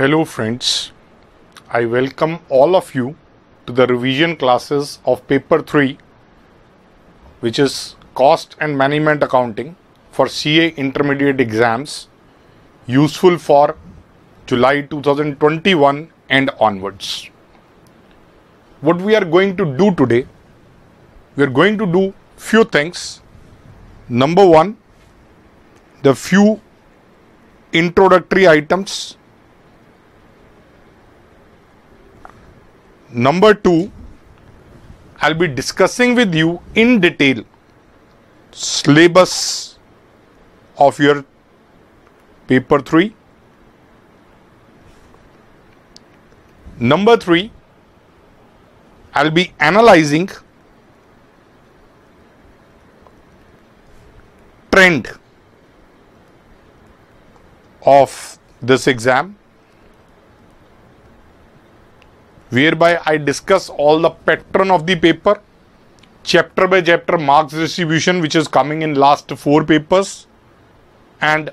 Hello friends, I welcome all of you to the revision classes of paper 3 which is cost and management accounting for CA intermediate exams useful for July 2021 and onwards. What we are going to do today, we are going to do few things. Number 1, the few introductory items number 2 i'll be discussing with you in detail syllabus of your paper 3 number 3 i'll be analyzing trend of this exam whereby I discuss all the pattern of the paper, chapter by chapter marks distribution which is coming in last four papers and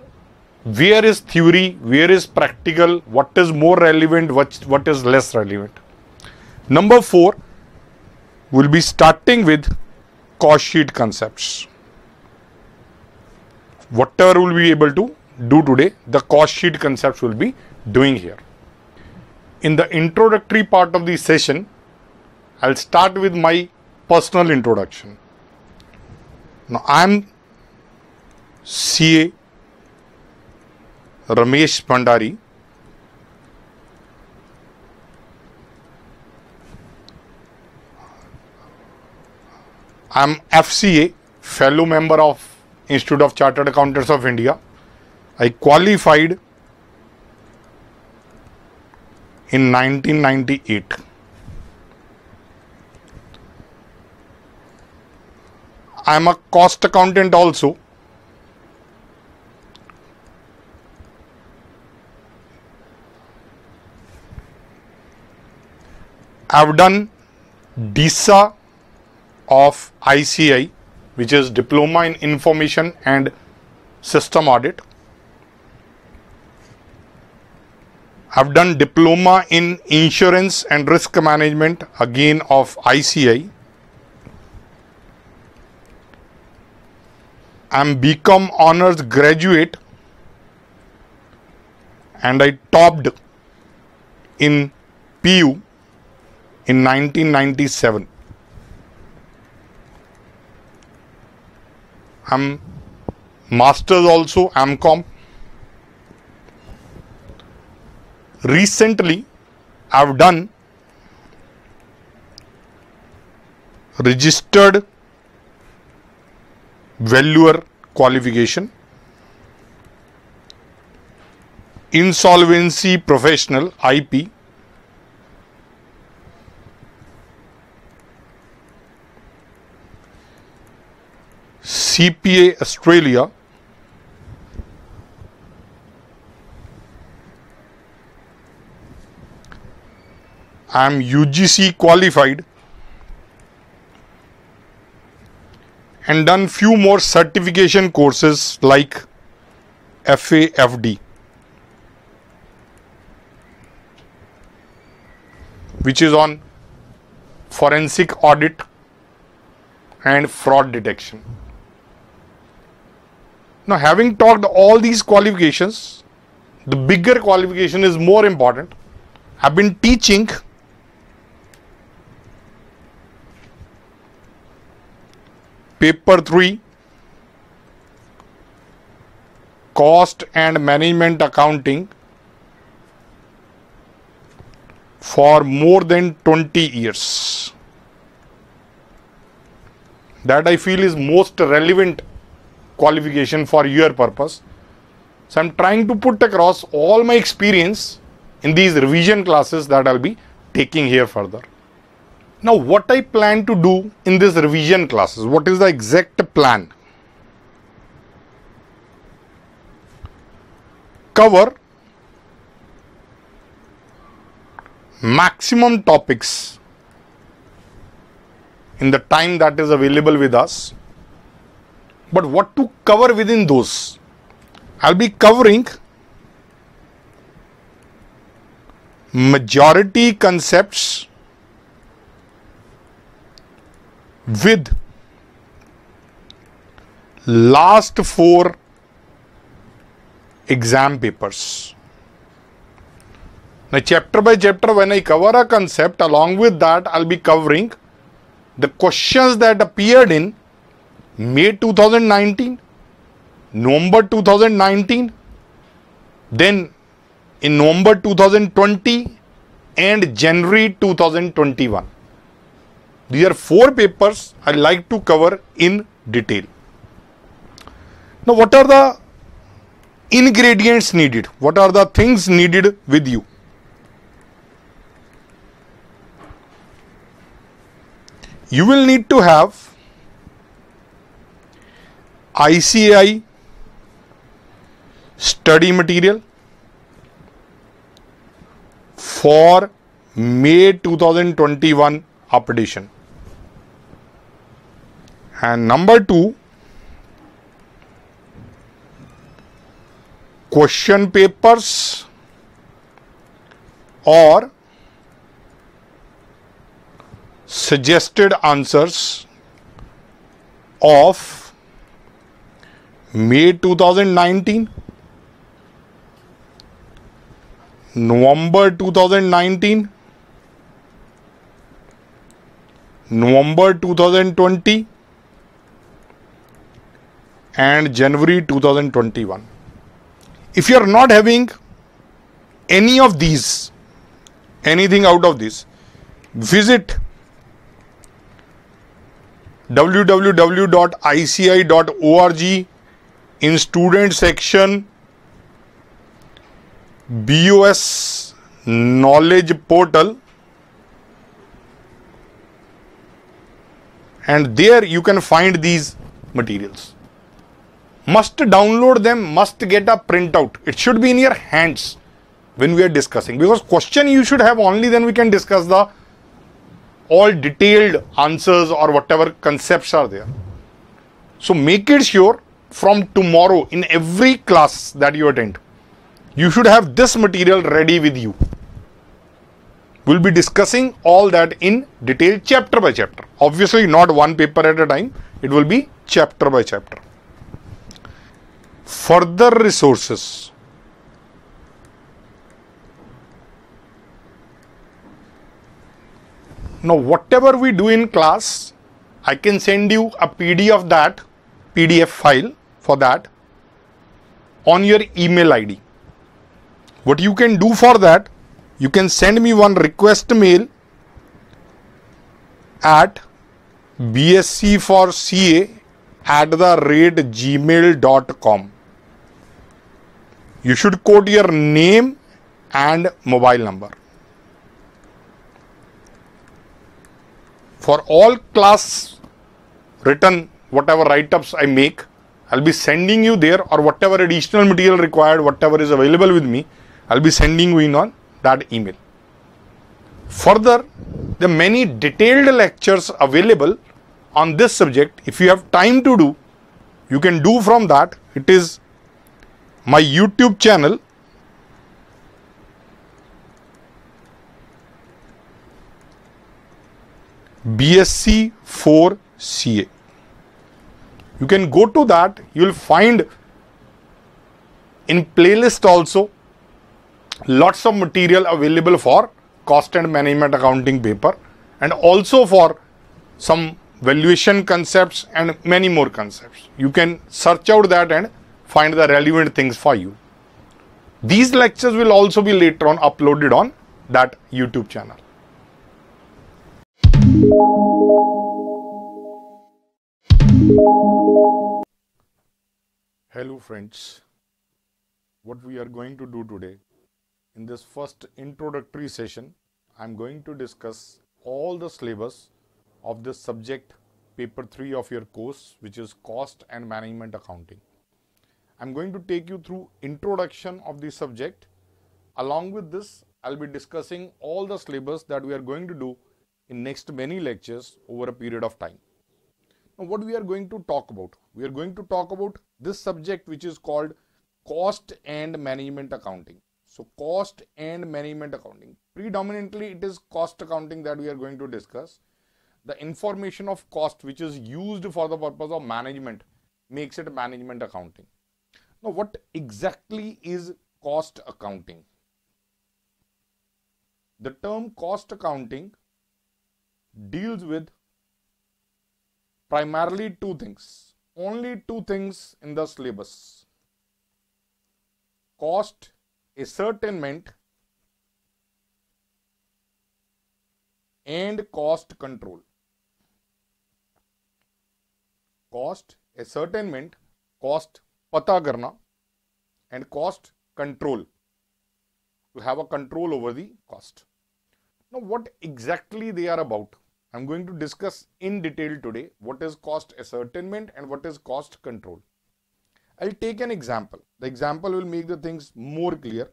where is theory, where is practical, what is more relevant, what, what is less relevant. Number four, we'll be starting with cost sheet concepts. Whatever we'll be able to do today, the cost sheet concepts will be doing here. In the introductory part of the session, I'll start with my personal introduction. Now, I'm CA Ramesh Pandari. I'm FCA, fellow member of Institute of Chartered Accountants of India. I qualified in 1998. I am a cost accountant also. I've done DISA of ICI, which is Diploma in Information and System Audit. I've done diploma in insurance and risk management again of ICI. I'm become honors graduate and I topped in PU in 1997. I'm masters also AMCOM recently I have done registered valuer qualification insolvency professional IP CPA Australia I am UGC qualified and done few more certification courses like FAFD which is on forensic audit and fraud detection. Now having talked all these qualifications, the bigger qualification is more important. I've been teaching paper 3 cost and management accounting for more than 20 years that i feel is most relevant qualification for your purpose so i'm trying to put across all my experience in these revision classes that i'll be taking here further now what I plan to do in this revision classes, what is the exact plan? Cover maximum topics in the time that is available with us but what to cover within those i'll be covering majority concepts with last four exam papers. Now, chapter by chapter, when I cover a concept, along with that, I'll be covering the questions that appeared in May 2019, November 2019, then in November 2020 and January 2021. These are four papers I like to cover in detail. Now, what are the ingredients needed? What are the things needed with you? You will need to have ICAI study material for May 2021 updation and number 2 question papers or suggested answers of May 2019, November 2019, November 2020, and January 2021. If you are not having any of these, anything out of this, visit www.ici.org in student section BOS knowledge portal and there you can find these materials must download them must get a printout it should be in your hands when we are discussing because question you should have only then we can discuss the all detailed answers or whatever concepts are there so make it sure from tomorrow in every class that you attend you should have this material ready with you we'll be discussing all that in detail chapter by chapter obviously not one paper at a time it will be chapter by chapter further resources. Now, whatever we do in class, I can send you a PDF of that, PDF file for that on your email ID. What you can do for that, you can send me one request mail at bsc for ca at the rate gmail.com you should quote your name and mobile number. For all class written, whatever write ups I make, I'll be sending you there or whatever additional material required, whatever is available with me, I'll be sending you in on that email. Further, the many detailed lectures available on this subject, if you have time to do, you can do from that. It is my YouTube channel BSc4CA. You can go to that, you will find in playlist also lots of material available for cost and management accounting paper and also for some valuation concepts and many more concepts. You can search out that and find the relevant things for you. These lectures will also be later on uploaded on that YouTube channel. Hello friends, what we are going to do today in this first introductory session, I am going to discuss all the syllabus of this subject paper 3 of your course which is cost and management accounting. I'm going to take you through introduction of the subject. Along with this, I'll be discussing all the syllabus that we are going to do in next many lectures over a period of time. Now, what we are going to talk about? We are going to talk about this subject which is called cost and management accounting. So, cost and management accounting. Predominantly, it is cost accounting that we are going to discuss. The information of cost which is used for the purpose of management makes it management accounting. Now, what exactly is cost accounting? The term cost accounting deals with primarily two things, only two things in the syllabus cost ascertainment and cost control. Cost ascertainment, cost pata karna and cost control to have a control over the cost now what exactly they are about i'm going to discuss in detail today what is cost ascertainment and what is cost control i'll take an example the example will make the things more clear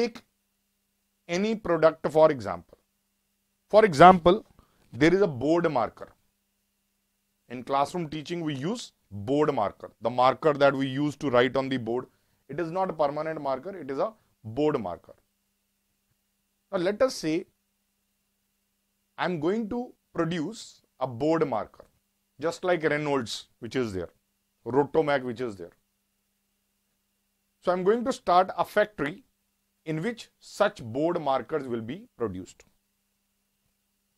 take any product for example for example there is a board marker in classroom teaching, we use board marker, the marker that we use to write on the board. It is not a permanent marker, it is a board marker. Now, let us say I am going to produce a board marker, just like Reynolds, which is there, Rotomac, which is there. So, I am going to start a factory in which such board markers will be produced.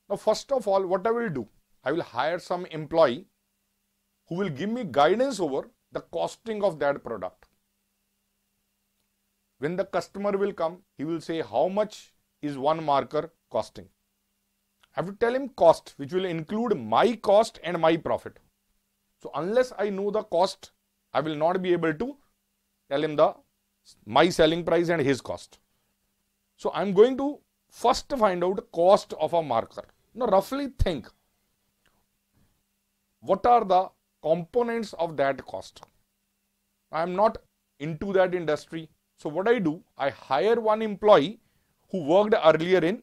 Now, first of all, what I will do, I will hire some employee who will give me guidance over the costing of that product. When the customer will come, he will say how much is one marker costing. I will tell him cost, which will include my cost and my profit. So unless I know the cost, I will not be able to tell him the my selling price and his cost. So I'm going to first find out cost of a marker. Now roughly think what are the components of that cost. I am not into that industry. So what I do, I hire one employee who worked earlier in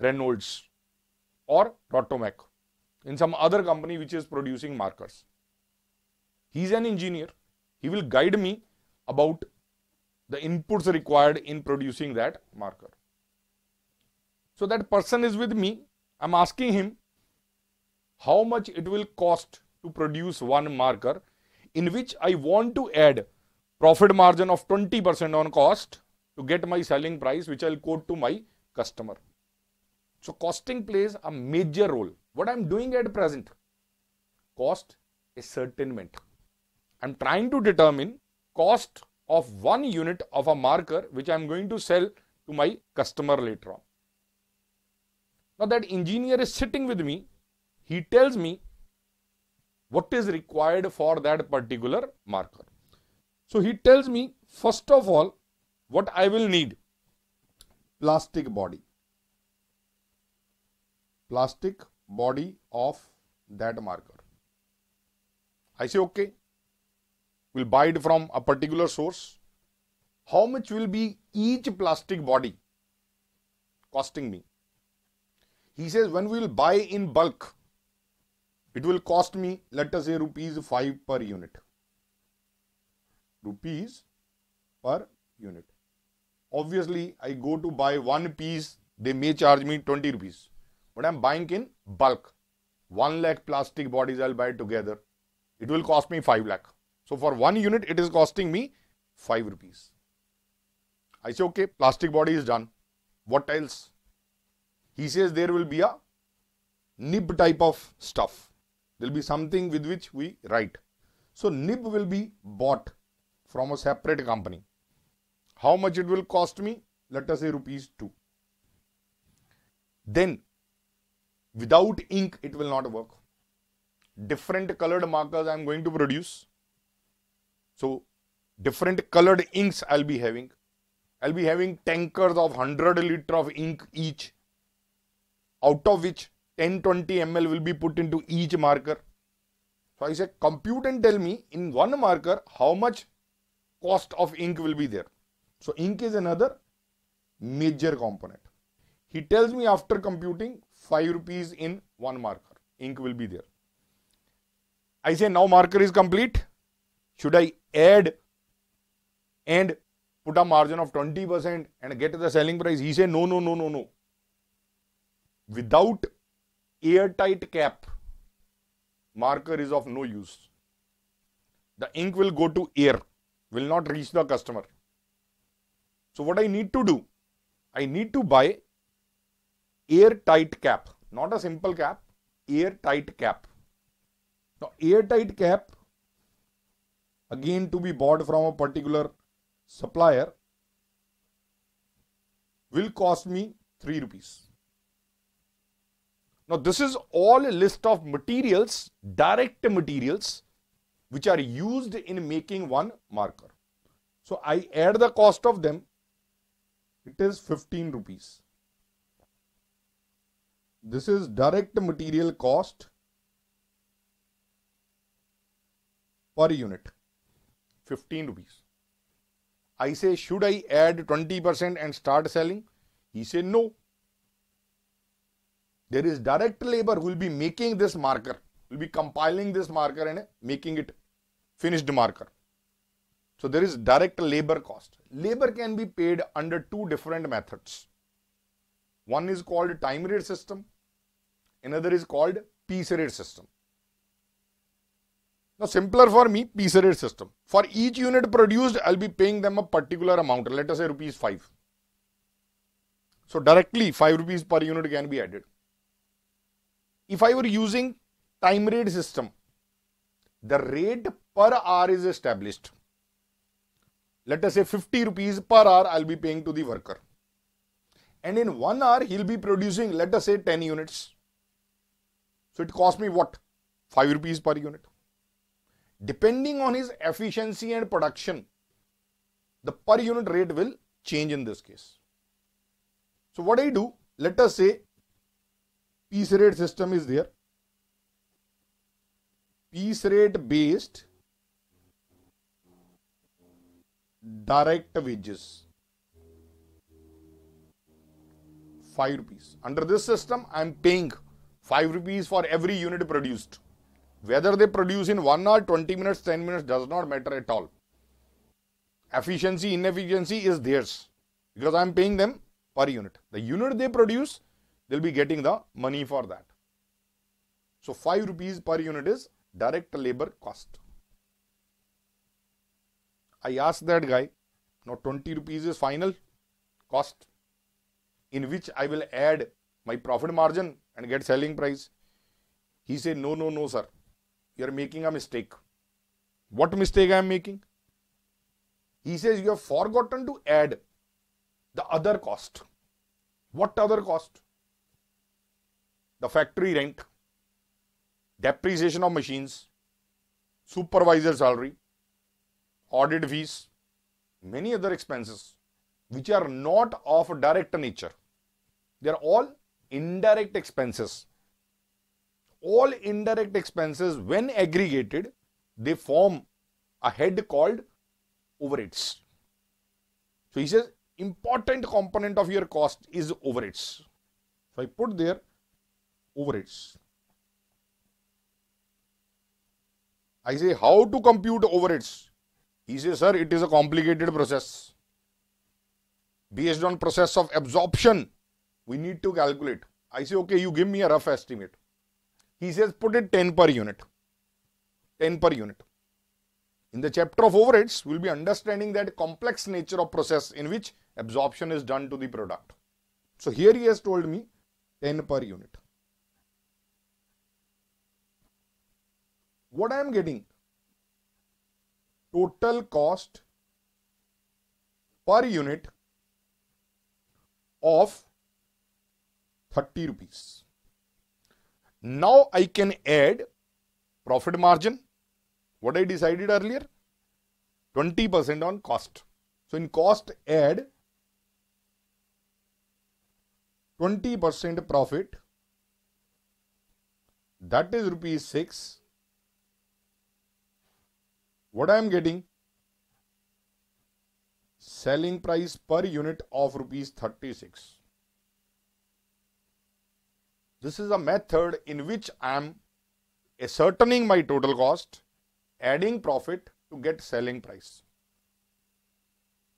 Reynolds or Rotomac in some other company which is producing markers. He is an engineer. He will guide me about the inputs required in producing that marker. So that person is with me. I'm asking him how much it will cost to produce one marker in which I want to add profit margin of 20% on cost to get my selling price which I'll quote to my customer. So costing plays a major role. What I'm doing at present, cost ascertainment. I'm trying to determine cost of one unit of a marker which I'm going to sell to my customer later on. Now that engineer is sitting with me he tells me what is required for that particular marker. So he tells me first of all what I will need plastic body plastic body of that marker. I say okay we will buy it from a particular source. How much will be each plastic body costing me? He says when we will buy in bulk it will cost me let us say rupees 5 per unit rupees per unit obviously i go to buy one piece they may charge me 20 rupees but i'm buying in bulk 1 lakh plastic bodies i'll buy together it will cost me 5 lakh so for one unit it is costing me 5 rupees i say okay plastic body is done what else he says there will be a nib type of stuff there will be something with which we write. So nib will be bought from a separate company. How much it will cost me? Let us say rupees 2. Then without ink it will not work. Different colored markers I am going to produce. So different colored inks I'll be having. I'll be having tankers of 100 liter of ink each out of which 10 20 ml will be put into each marker. So I say compute and tell me in one marker how much cost of ink will be there. So ink is another major component. He tells me after computing 5 rupees in one marker. Ink will be there. I say now marker is complete. Should I add and put a margin of 20% and get the selling price? He say no, no, no, no, no. Without airtight cap, marker is of no use. The ink will go to air, will not reach the customer. So what I need to do, I need to buy airtight cap, not a simple cap, airtight cap. Now airtight cap, again to be bought from a particular supplier, will cost me 3 rupees. Now, this is all a list of materials, direct materials, which are used in making one marker. So, I add the cost of them. It is 15 rupees. This is direct material cost per unit. 15 rupees. I say, should I add 20% and start selling? He said, no there is direct labor who will be making this marker, will be compiling this marker and making it finished marker. So there is direct labor cost. Labor can be paid under two different methods. One is called time rate system. Another is called piece rate system. Now simpler for me, piece rate system. For each unit produced, I'll be paying them a particular amount. Let us say rupees 5. So directly 5 rupees per unit can be added if I were using time rate system, the rate per hour is established. Let us say 50 rupees per hour I'll be paying to the worker. And in one hour, he'll be producing, let us say 10 units. So it cost me what? 5 rupees per unit. Depending on his efficiency and production, the per unit rate will change in this case. So what I do, let us say piece rate system is there. Piece rate based direct wages. 5 rupees. Under this system, I am paying 5 rupees for every unit produced. Whether they produce in 1 hour, 20 minutes, 10 minutes does not matter at all. Efficiency, inefficiency is theirs because I am paying them per unit. The unit they produce, they'll be getting the money for that. So 5 rupees per unit is direct labor cost. I asked that guy, now 20 rupees is final cost in which I will add my profit margin and get selling price. He said, no, no, no, sir. You are making a mistake. What mistake I am making? He says, you have forgotten to add the other cost. What other cost? the factory rent, depreciation of machines, supervisor salary, audit fees, many other expenses which are not of direct nature. They are all indirect expenses. All indirect expenses, when aggregated, they form a head called overheads. So he says important component of your cost is overheads. So I put there overheads. I say, how to compute overheads? He says, sir, it is a complicated process. Based on process of absorption, we need to calculate. I say, okay, you give me a rough estimate. He says, put it 10 per unit. 10 per unit. In the chapter of overheads, we will be understanding that complex nature of process in which absorption is done to the product. So here he has told me 10 per unit. what I am getting? Total cost per unit of 30 rupees. Now I can add profit margin, what I decided earlier, 20% on cost. So in cost add 20% profit that is rupees 6 what I am getting selling price per unit of rupees 36 this is a method in which I am ascertaining my total cost adding profit to get selling price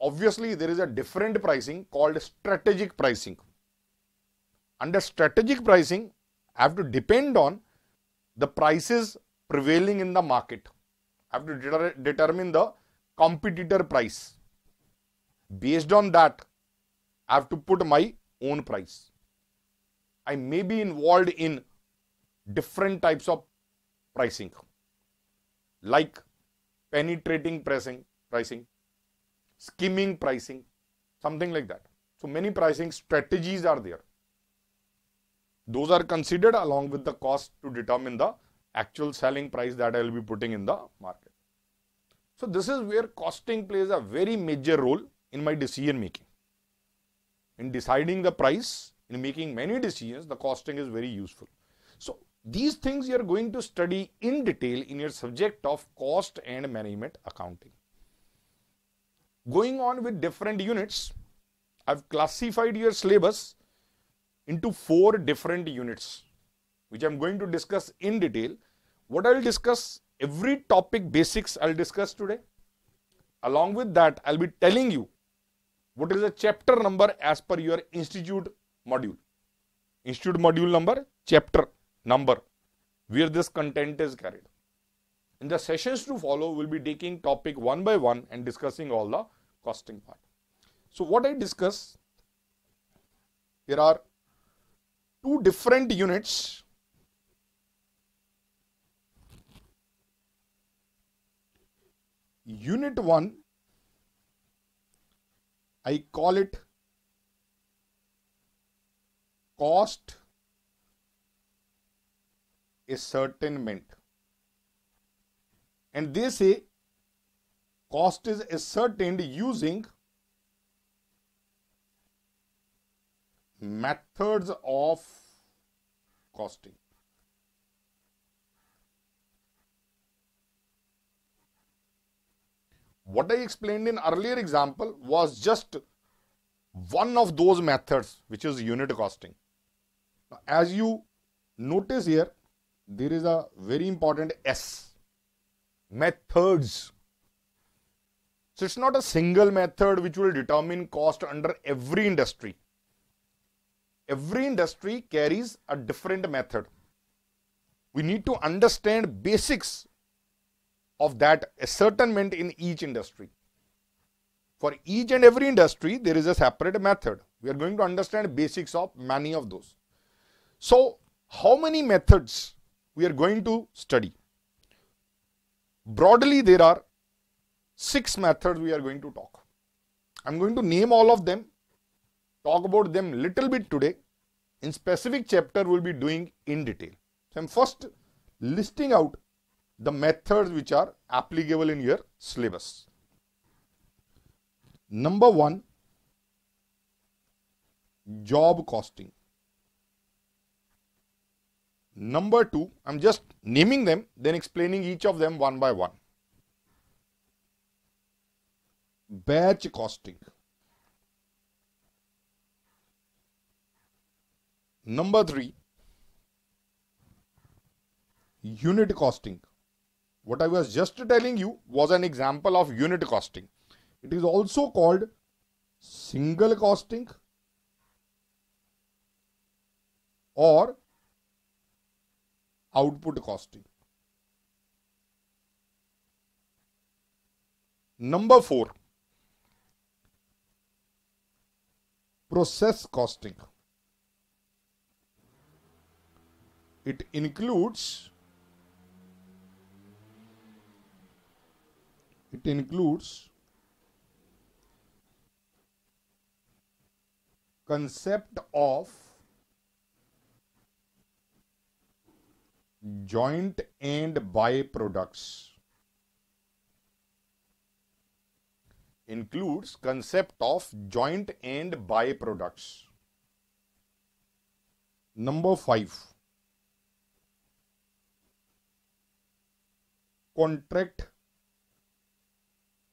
obviously there is a different pricing called strategic pricing under strategic pricing I have to depend on the prices prevailing in the market I have to determine the competitor price. Based on that, I have to put my own price. I may be involved in different types of pricing, like penetrating pricing, pricing, skimming pricing, something like that. So many pricing strategies are there. Those are considered along with the cost to determine the actual selling price that I will be putting in the market. So this is where costing plays a very major role in my decision making. In deciding the price, in making many decisions, the costing is very useful. So these things you are going to study in detail in your subject of cost and management accounting. Going on with different units, I've classified your syllabus into four different units, which I'm going to discuss in detail. What I'll discuss every topic basics I'll discuss today. Along with that, I'll be telling you what is the chapter number as per your institute module. Institute module number, chapter number, where this content is carried. In the sessions to follow, we'll be taking topic one by one and discussing all the costing part. So what I discuss, there are two different units unit 1 I call it cost ascertainment and they say cost is ascertained using methods of costing What I explained in earlier example was just one of those methods, which is unit costing. Now, as you notice here, there is a very important S, methods. So it's not a single method which will determine cost under every industry. Every industry carries a different method. We need to understand basics of that ascertainment in each industry. For each and every industry, there is a separate method. We are going to understand basics of many of those. So, how many methods we are going to study? Broadly, there are six methods we are going to talk. I am going to name all of them, talk about them little bit today. In specific chapter, we will be doing in detail. So, I am first listing out the methods which are applicable in your syllabus. Number one, job costing. Number two, I am just naming them, then explaining each of them one by one. Batch costing. Number three, unit costing. What I was just telling you was an example of unit costing. It is also called single costing or output costing. Number 4 process costing. It includes It includes concept of joint and byproducts includes concept of joint and byproducts number 5 contract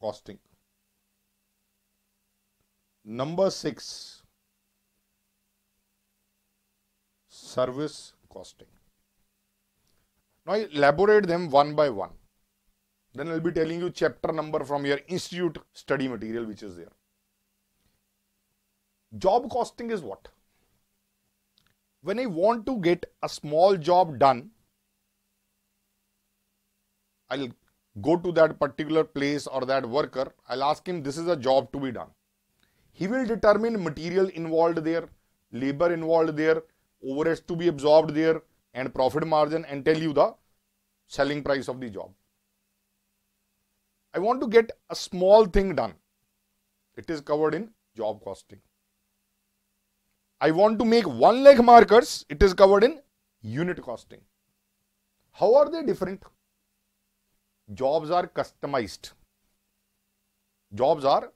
costing. Number six, service costing. Now I elaborate them one by one. Then I'll be telling you chapter number from your institute study material which is there. Job costing is what? When I want to get a small job done, I'll go to that particular place or that worker. I'll ask him, this is a job to be done. He will determine material involved there, labor involved there, overheads to be absorbed there, and profit margin and tell you the selling price of the job. I want to get a small thing done. It is covered in job costing. I want to make 1 leg markers. It is covered in unit costing. How are they different? jobs are customized. Jobs are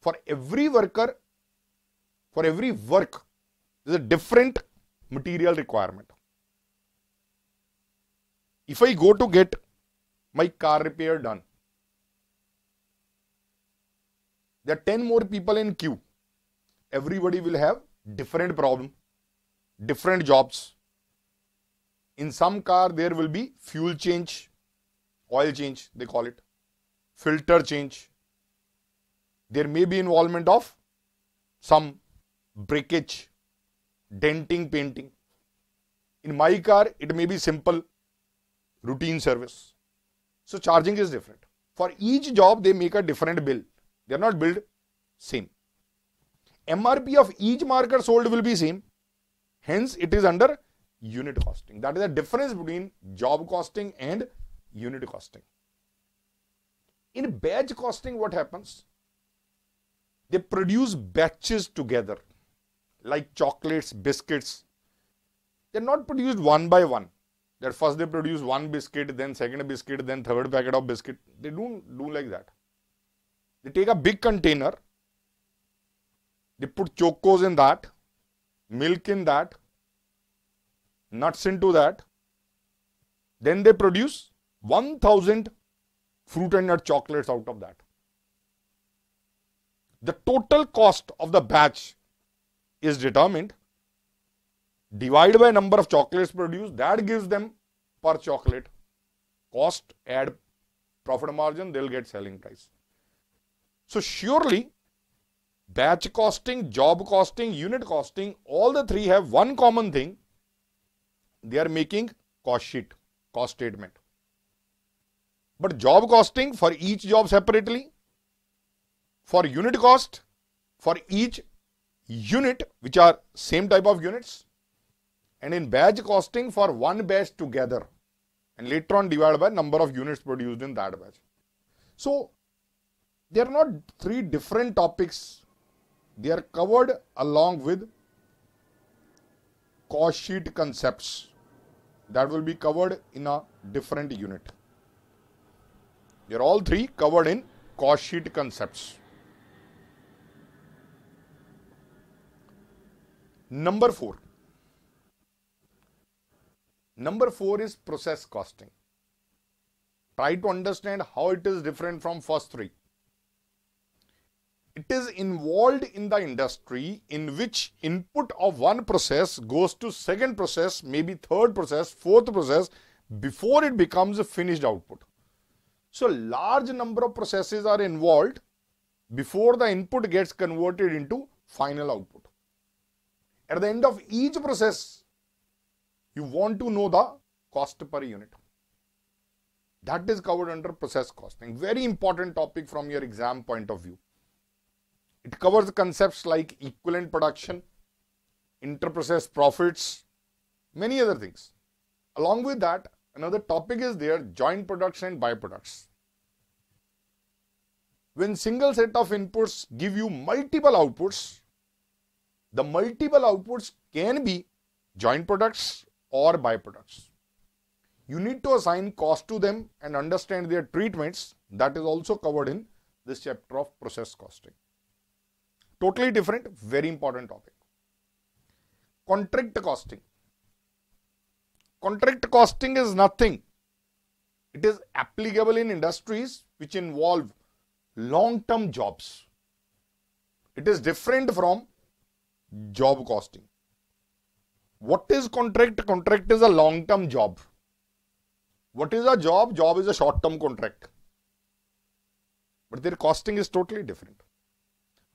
for every worker, for every work, there's a different material requirement. If I go to get my car repair done, there are 10 more people in queue. Everybody will have different problem, different jobs. In some car, there will be fuel change oil change they call it, filter change. There may be involvement of some breakage, denting, painting. In my car, it may be simple routine service. So charging is different. For each job, they make a different bill. They are not billed same. MRP of each marker sold will be same. Hence, it is under unit costing. That is the difference between job costing and unit costing. In batch costing, what happens? They produce batches together, like chocolates, biscuits. They're not produced one by one. That first they produce one biscuit, then second biscuit, then third packet of biscuit. They don't do like that. They take a big container, they put chocos in that, milk in that, nuts into that, then they produce 1000 fruit and nut chocolates out of that. The total cost of the batch is determined. Divide by number of chocolates produced, that gives them per chocolate cost, add profit margin, they'll get selling price. So surely batch costing, job costing, unit costing, all the three have one common thing. They are making cost sheet, cost statement. But job costing for each job separately, for unit cost, for each unit which are same type of units and in batch costing for one batch together and later on divided by number of units produced in that batch. So they are not three different topics. They are covered along with cost sheet concepts that will be covered in a different unit. They are all three covered in cost sheet concepts. Number 4. Number 4 is process costing. Try to understand how it is different from first three. It is involved in the industry in which input of one process goes to second process, maybe third process, fourth process before it becomes a finished output. So large number of processes are involved before the input gets converted into final output. At the end of each process, you want to know the cost per unit. That is covered under process costing. Very important topic from your exam point of view. It covers concepts like equivalent production, interprocess profits, many other things. Along with that, Another topic is there joint products and byproducts. When single set of inputs give you multiple outputs, the multiple outputs can be joint products or byproducts. You need to assign cost to them and understand their treatments. That is also covered in this chapter of process costing. Totally different, very important topic. Contract costing. Contract costing is nothing. It is applicable in industries which involve long-term jobs. It is different from job costing. What is contract? Contract is a long-term job. What is a job? Job is a short-term contract. But their costing is totally different.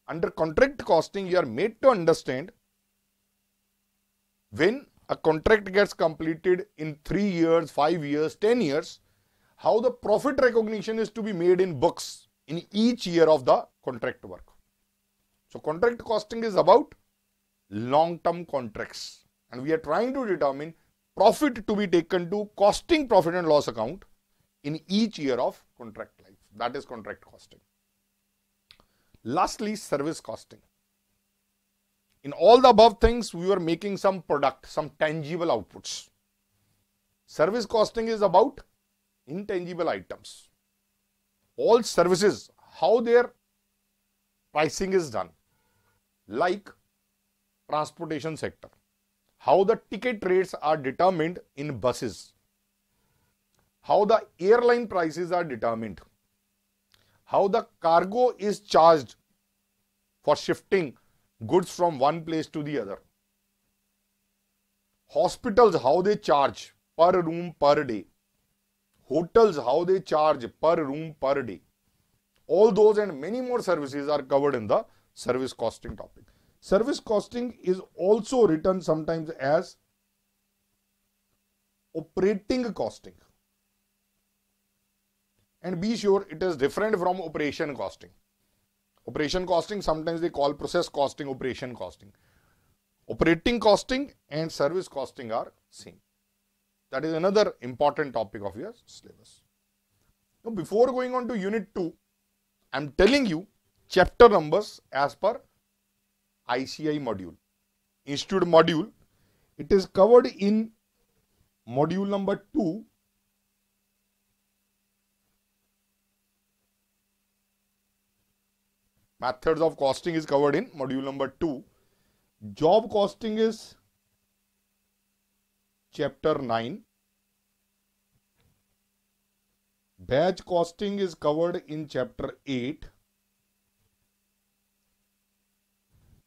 Under contract costing, you are made to understand when a contract gets completed in 3 years, 5 years, 10 years, how the profit recognition is to be made in books in each year of the contract work. So contract costing is about long-term contracts and we are trying to determine profit to be taken to costing profit and loss account in each year of contract life. That is contract costing. Lastly, service costing. In all the above things, we were making some product, some tangible outputs. Service costing is about intangible items. All services, how their pricing is done. Like transportation sector. How the ticket rates are determined in buses. How the airline prices are determined. How the cargo is charged for shifting goods from one place to the other. Hospitals, how they charge per room per day. Hotels, how they charge per room per day. All those and many more services are covered in the service costing topic. Service costing is also written sometimes as operating costing. And be sure it is different from operation costing. Operation costing, sometimes they call process costing, operation costing. Operating costing and service costing are same. That is another important topic of your syllabus. Now, before going on to unit 2, I am telling you chapter numbers as per ICI module. Institute module, it is covered in module number 2 Methods of costing is covered in module number 2. Job costing is chapter 9. Batch costing is covered in chapter 8.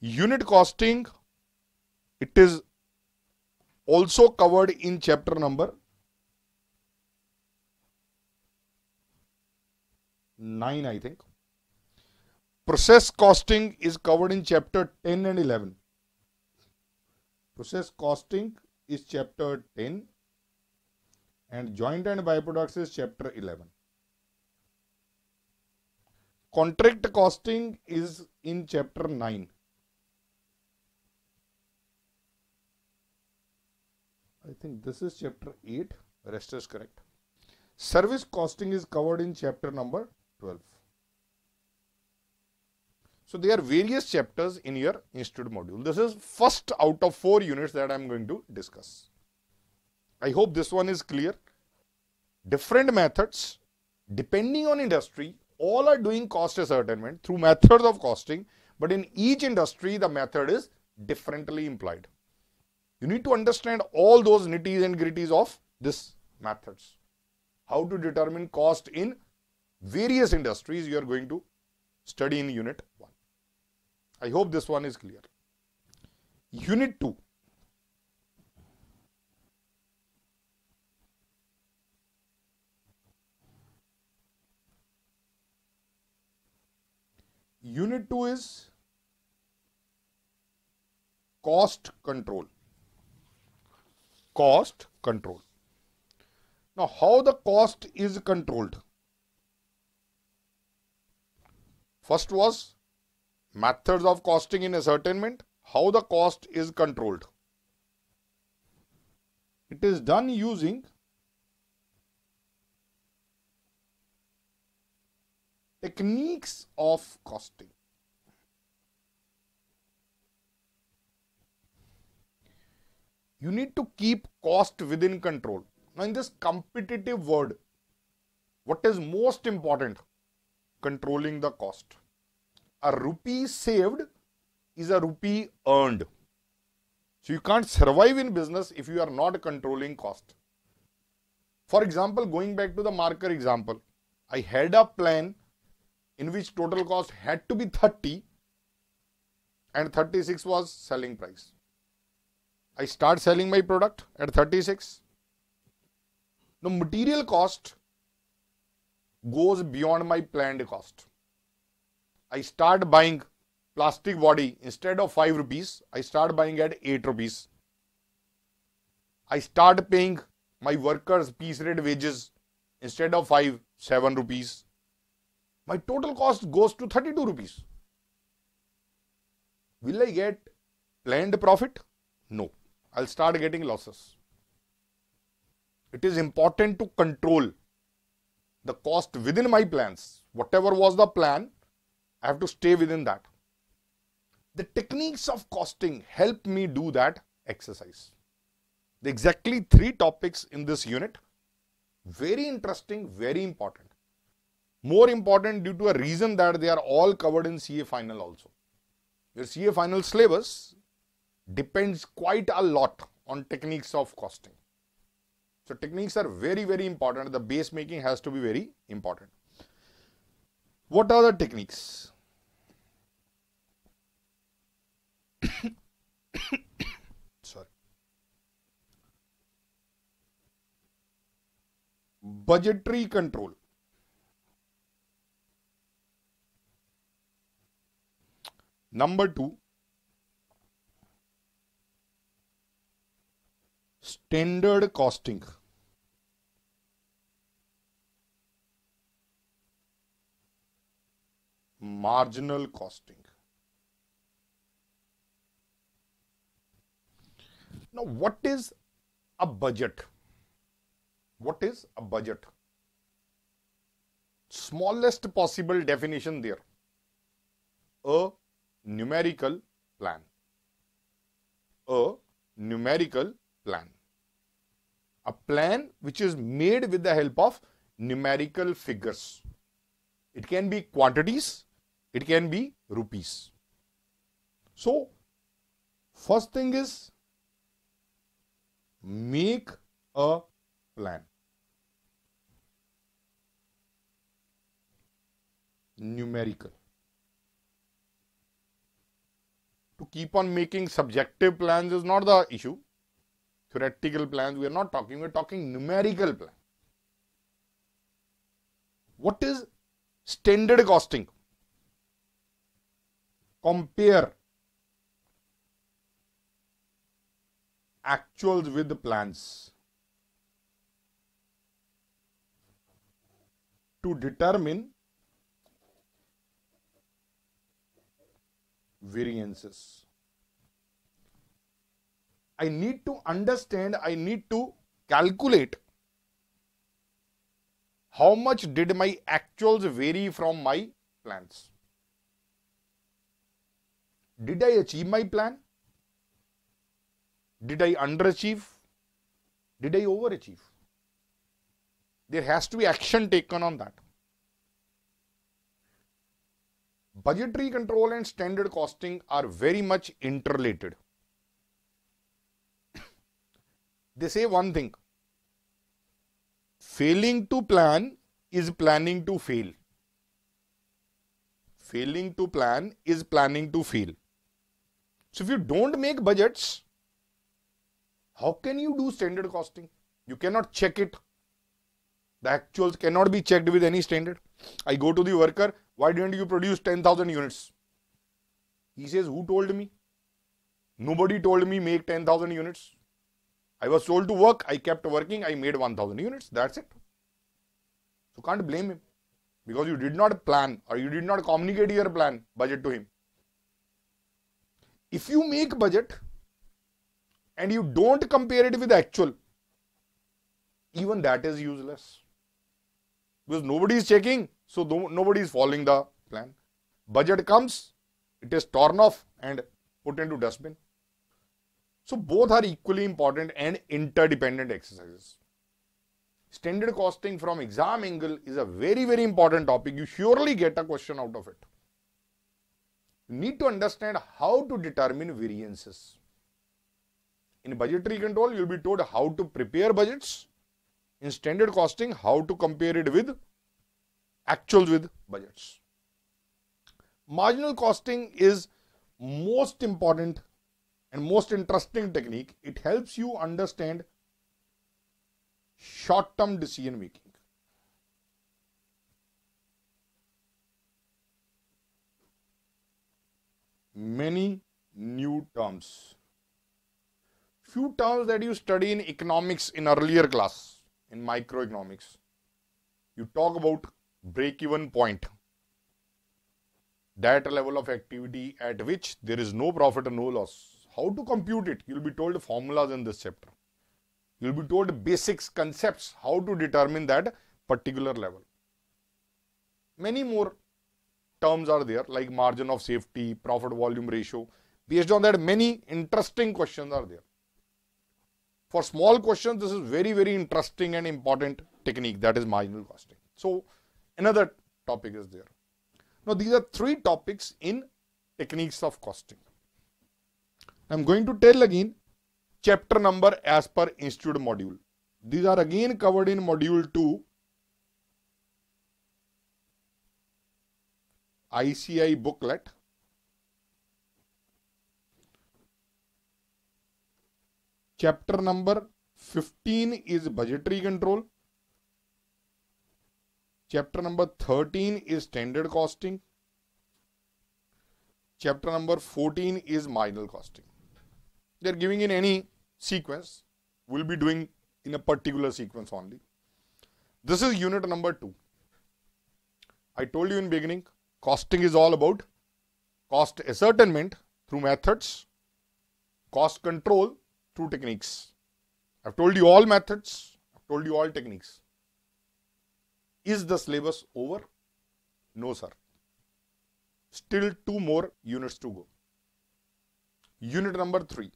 Unit costing, it is also covered in chapter number 9, I think. Process costing is covered in chapter 10 and 11. Process costing is chapter 10 and joint and byproducts is chapter 11. Contract costing is in chapter 9. I think this is chapter 8, rest is correct. Service costing is covered in chapter number 12. So, there are various chapters in your institute module. This is first out of four units that I am going to discuss. I hope this one is clear. Different methods, depending on industry, all are doing cost ascertainment through methods of costing, but in each industry, the method is differently implied. You need to understand all those nitties and gritties of this methods. How to determine cost in various industries you are going to study in unit I hope this one is clear. Unit 2. Unit 2 is cost control. Cost control. Now, how the cost is controlled? First was methods of costing in ascertainment, how the cost is controlled. It is done using techniques of costing. You need to keep cost within control. Now, in this competitive world, what is most important? Controlling the cost a rupee saved is a rupee earned. So you can't survive in business if you are not controlling cost. For example, going back to the marker example, I had a plan in which total cost had to be 30 and 36 was selling price. I start selling my product at 36. The material cost goes beyond my planned cost. I start buying plastic body instead of 5 rupees, I start buying at 8 rupees. I start paying my workers piece rate wages instead of 5, 7 rupees. My total cost goes to 32 rupees. Will I get planned profit? No. I'll start getting losses. It is important to control the cost within my plans. Whatever was the plan, I have to stay within that. The techniques of costing help me do that exercise. The exactly three topics in this unit. Very interesting, very important. More important due to a reason that they are all covered in CA final also. Your CA final syllabus depends quite a lot on techniques of costing. So techniques are very, very important. The base making has to be very important. What are the techniques? budgetary control. Number two, standard costing. Marginal costing. Now, what is a budget? What is a budget? Smallest possible definition there. A numerical plan. A numerical plan. A plan which is made with the help of numerical figures. It can be quantities, it can be rupees. So, first thing is make a plan. numerical. To keep on making subjective plans is not the issue. Theoretical plans, we are not talking, we are talking numerical plan. What is standard costing? Compare actuals with the plans. to determine variances. I need to understand, I need to calculate how much did my actuals vary from my plans. Did I achieve my plan? Did I underachieve? Did I overachieve? There has to be action taken on that. budgetary control and standard costing are very much interrelated. they say one thing failing to plan is planning to fail. Failing to plan is planning to fail. So, if you don't make budgets, how can you do standard costing? You cannot check it. The actuals cannot be checked with any standard. I go to the worker, why didn't you produce 10,000 units? He says, who told me? Nobody told me make 10,000 units. I was told to work, I kept working, I made 1,000 units, that's it. So can't blame him because you did not plan or you did not communicate your plan, budget to him. If you make budget and you don't compare it with actual, even that is useless because nobody is checking, so nobody is following the plan. Budget comes, it is torn off and put into dustbin. So both are equally important and interdependent exercises. Standard costing from exam angle is a very, very important topic. You surely get a question out of it. You need to understand how to determine variances. In budgetary control, you will be told how to prepare budgets, in standard costing how to compare it with actuals with budgets. Marginal costing is most important and most interesting technique. It helps you understand short-term decision making. Many new terms. Few terms that you study in economics in earlier class in microeconomics. You talk about break-even point. That level of activity at which there is no profit and no loss. How to compute it? You'll be told formulas in this chapter. You'll be told basics, concepts, how to determine that particular level. Many more terms are there like margin of safety, profit volume ratio. Based on that, many interesting questions are there. For small questions, this is very, very interesting and important technique that is marginal costing. So another topic is there. Now these are three topics in techniques of costing. I'm going to tell again chapter number as per institute module. These are again covered in module 2. ICI booklet chapter number 15 is budgetary control chapter number 13 is standard costing chapter number 14 is marginal costing they are giving in any sequence we'll be doing in a particular sequence only this is unit number 2 i told you in beginning costing is all about cost ascertainment through methods cost control two techniques. I've told you all methods, I've told you all techniques. Is the syllabus over? No, sir. Still two more units to go. Unit number three.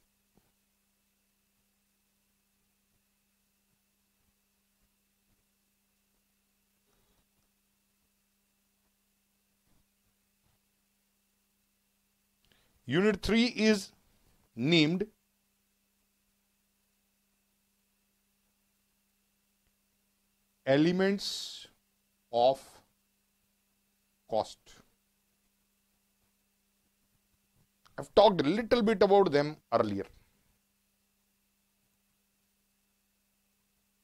Unit 3 is named elements of cost. I've talked a little bit about them earlier.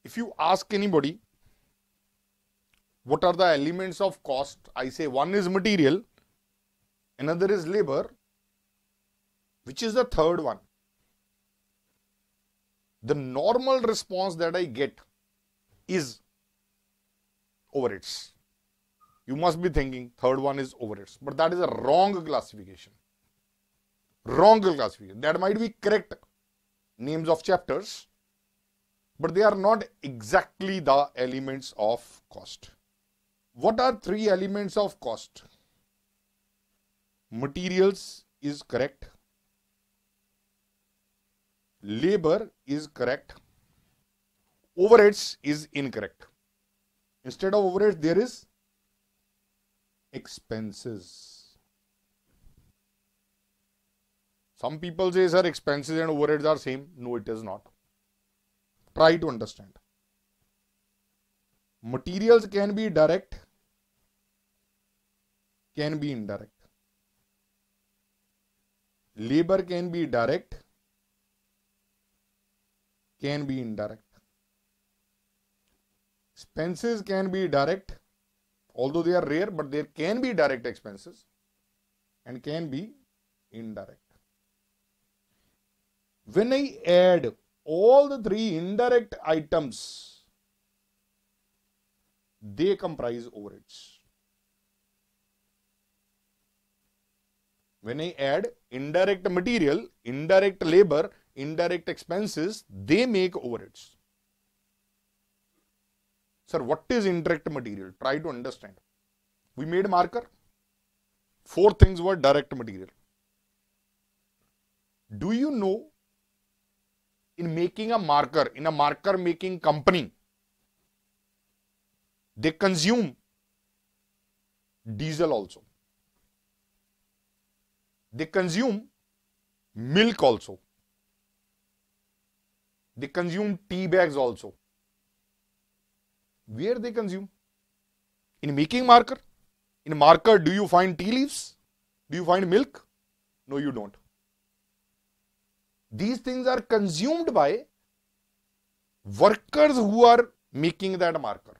If you ask anybody, what are the elements of cost? I say one is material, another is labor, which is the third one. The normal response that I get is overheads. You must be thinking third one is overheads, but that is a wrong classification. Wrong classification. That might be correct names of chapters, but they are not exactly the elements of cost. What are three elements of cost? Materials is correct. Labor is correct. Overheads is incorrect. Instead of overheads, there is expenses. Some people say, sir, expenses and overheads are same. No, it is not. Try to understand. Materials can be direct, can be indirect. Labor can be direct, can be indirect Expenses can be direct, although they are rare, but there can be direct expenses and can be indirect. When I add all the three indirect items, they comprise overheads. When I add indirect material, indirect labor, indirect expenses, they make overheads. Sir, what is indirect material? Try to understand. We made marker. Four things were direct material. Do you know in making a marker, in a marker making company, they consume diesel also. They consume milk also. They consume tea bags also where they consume. In making marker, in marker, do you find tea leaves? Do you find milk? No, you don't. These things are consumed by workers who are making that marker.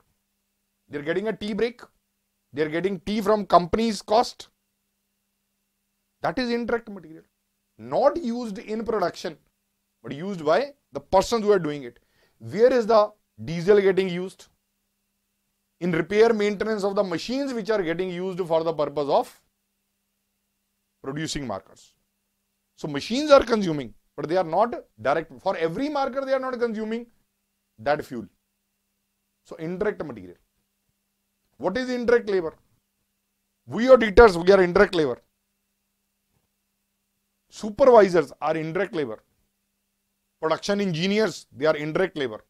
They're getting a tea break. They're getting tea from company's cost. That is indirect material. Not used in production, but used by the persons who are doing it. Where is the diesel getting used? in repair maintenance of the machines which are getting used for the purpose of producing markers. So machines are consuming, but they are not direct. For every marker, they are not consuming that fuel. So indirect material. What is indirect labor? We are auditors, we are indirect labor. Supervisors are indirect labor. Production engineers, they are indirect labor.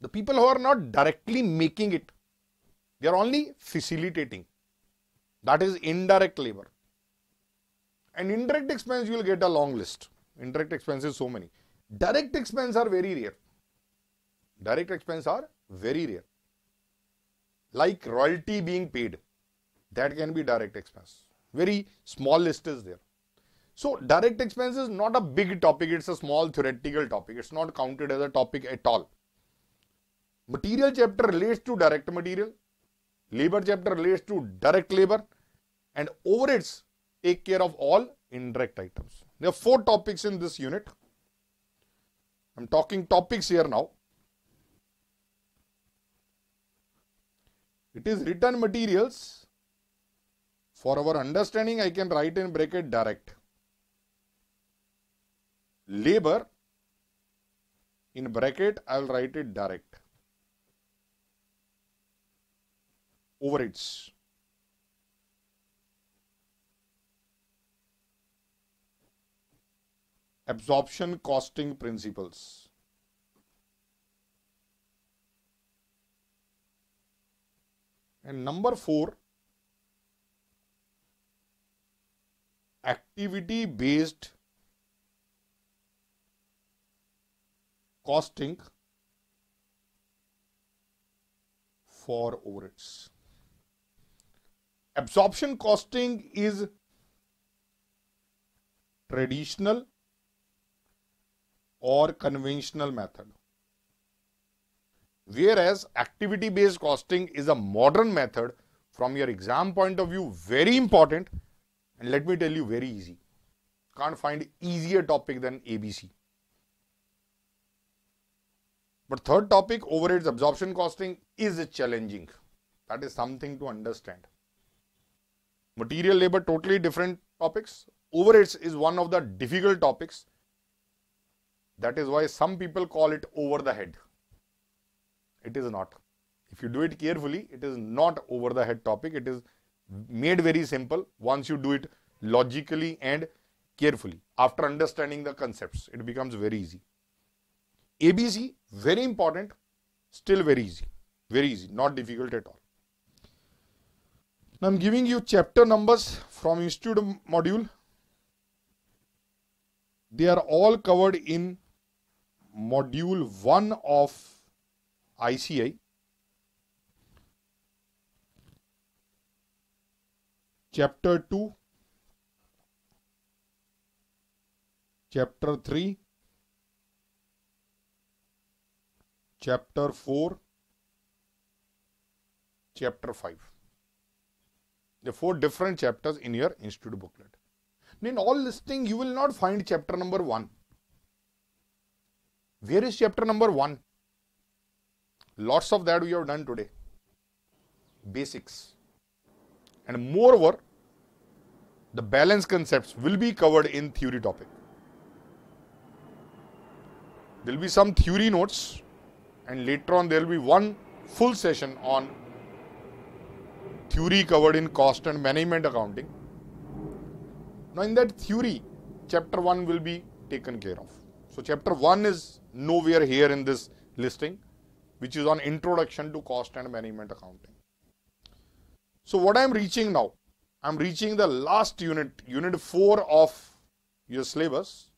The people who are not directly making it, they are only facilitating. That is indirect labor. And indirect expense, you will get a long list. Indirect expenses, so many. Direct expense are very rare. Direct expense are very rare. Like royalty being paid, that can be direct expense. Very small list is there. So direct expense is not a big topic, it's a small theoretical topic. It's not counted as a topic at all. Material chapter relates to direct material Labor chapter relates to direct labor and overheads take care of all indirect items. There are four topics in this unit. I'm talking topics here now. It is written materials. For our understanding, I can write in bracket direct. Labor in bracket, I will write it direct. overheads. Absorption costing principles. And number four, activity based costing for overheads. Absorption costing is traditional or conventional method. Whereas activity based costing is a modern method from your exam point of view, very important and let me tell you very easy. Can't find easier topic than ABC. But third topic, overheads absorption costing is challenging. That is something to understand. Material labor, totally different topics. Overheads is one of the difficult topics. That is why some people call it over the head. It is not. If you do it carefully, it is not over the head topic. It is made very simple once you do it logically and carefully. After understanding the concepts, it becomes very easy. ABC, very important, still very easy. Very easy, not difficult at all. Now I'm giving you chapter numbers from institute module. They are all covered in module 1 of ICI. Chapter 2, Chapter 3, Chapter 4, Chapter 5 the four different chapters in your institute booklet. in all listing, you will not find chapter number 1. Where is chapter number 1? Lots of that we have done today. Basics. And moreover, the balance concepts will be covered in theory topic. There will be some theory notes and later on there will be one full session on theory covered in cost and management accounting. Now, in that theory, chapter 1 will be taken care of. So, chapter 1 is nowhere here in this listing, which is on introduction to cost and management accounting. So, what I am reaching now, I am reaching the last unit, unit 4 of your syllabus.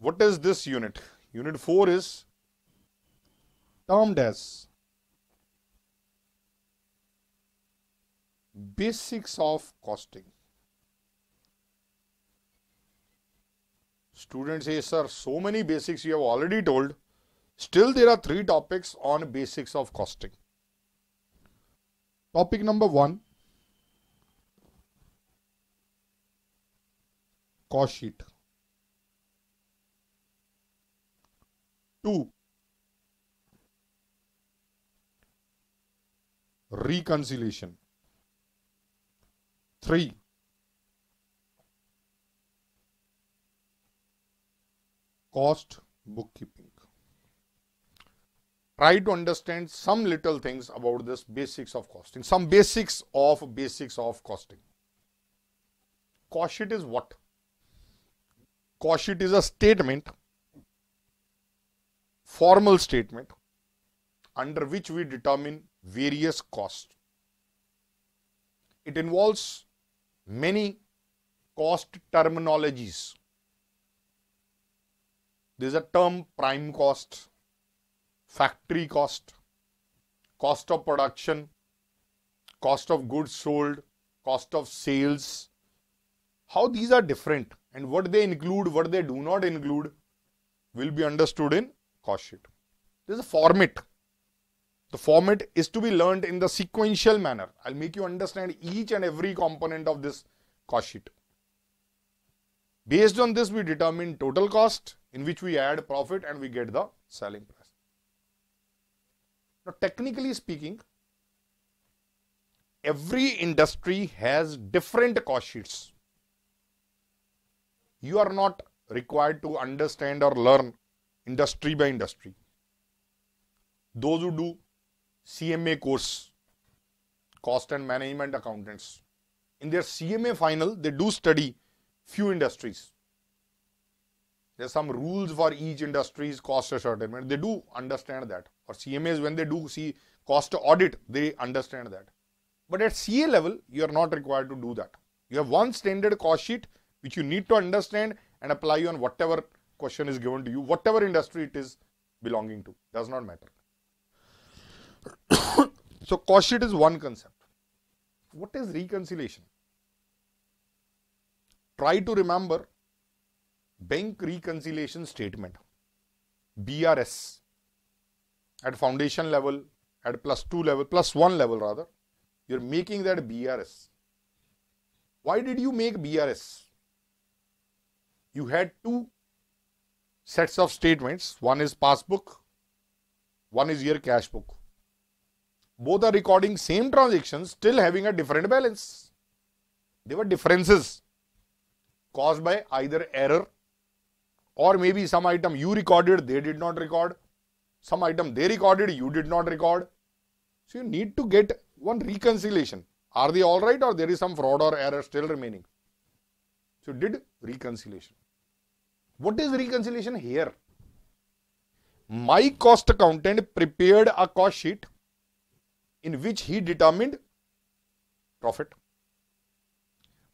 What is this unit? Unit 4 is termed as Basics of Costing. Students say, sir, so many basics you have already told. Still, there are three topics on basics of costing. Topic number one cost sheet. 2. Reconciliation. 3. Cost bookkeeping. Try to understand some little things about this basics of costing, some basics of basics of costing. Cost sheet is what? Cost sheet is a statement formal statement under which we determine various costs. It involves many cost terminologies. There is a term prime cost, factory cost, cost of production, cost of goods sold, cost of sales. How these are different and what they include, what they do not include will be understood in cost sheet. This is a format. The format is to be learned in the sequential manner. I'll make you understand each and every component of this cost sheet. Based on this, we determine total cost in which we add profit and we get the selling price. Now, technically speaking, every industry has different cost sheets. You are not required to understand or learn industry by industry. Those who do CMA course, cost and management accountants, in their CMA final, they do study few industries. There are some rules for each industry's cost ascertainment. They do understand that. Or CMAs, when they do see cost audit, they understand that. But at CA level, you are not required to do that. You have one standard cost sheet which you need to understand and apply on whatever question is given to you, whatever industry it is belonging to, does not matter. so, cost sheet is one concept. What is reconciliation? Try to remember Bank Reconciliation Statement, BRS, at foundation level, at plus 2 level, plus 1 level rather, you are making that BRS. Why did you make BRS? You had two sets of statements. One is passbook, one is your cash book. Both are recording same transactions, still having a different balance. There were differences caused by either error or maybe some item you recorded, they did not record. Some item they recorded, you did not record. So you need to get one reconciliation. Are they all right or there is some fraud or error still remaining? So did reconciliation. What is reconciliation here? My cost accountant prepared a cost sheet in which he determined profit.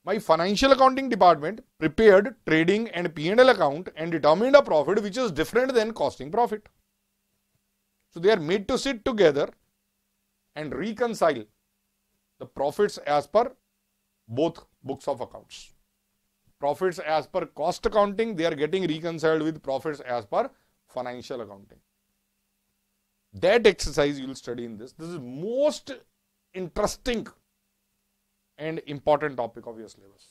My financial accounting department prepared trading and P&L account and determined a profit which is different than costing profit. So they are made to sit together and reconcile the profits as per both books of accounts profits as per cost accounting, they are getting reconciled with profits as per financial accounting. That exercise you will study in this. This is most interesting and important topic of your syllabus.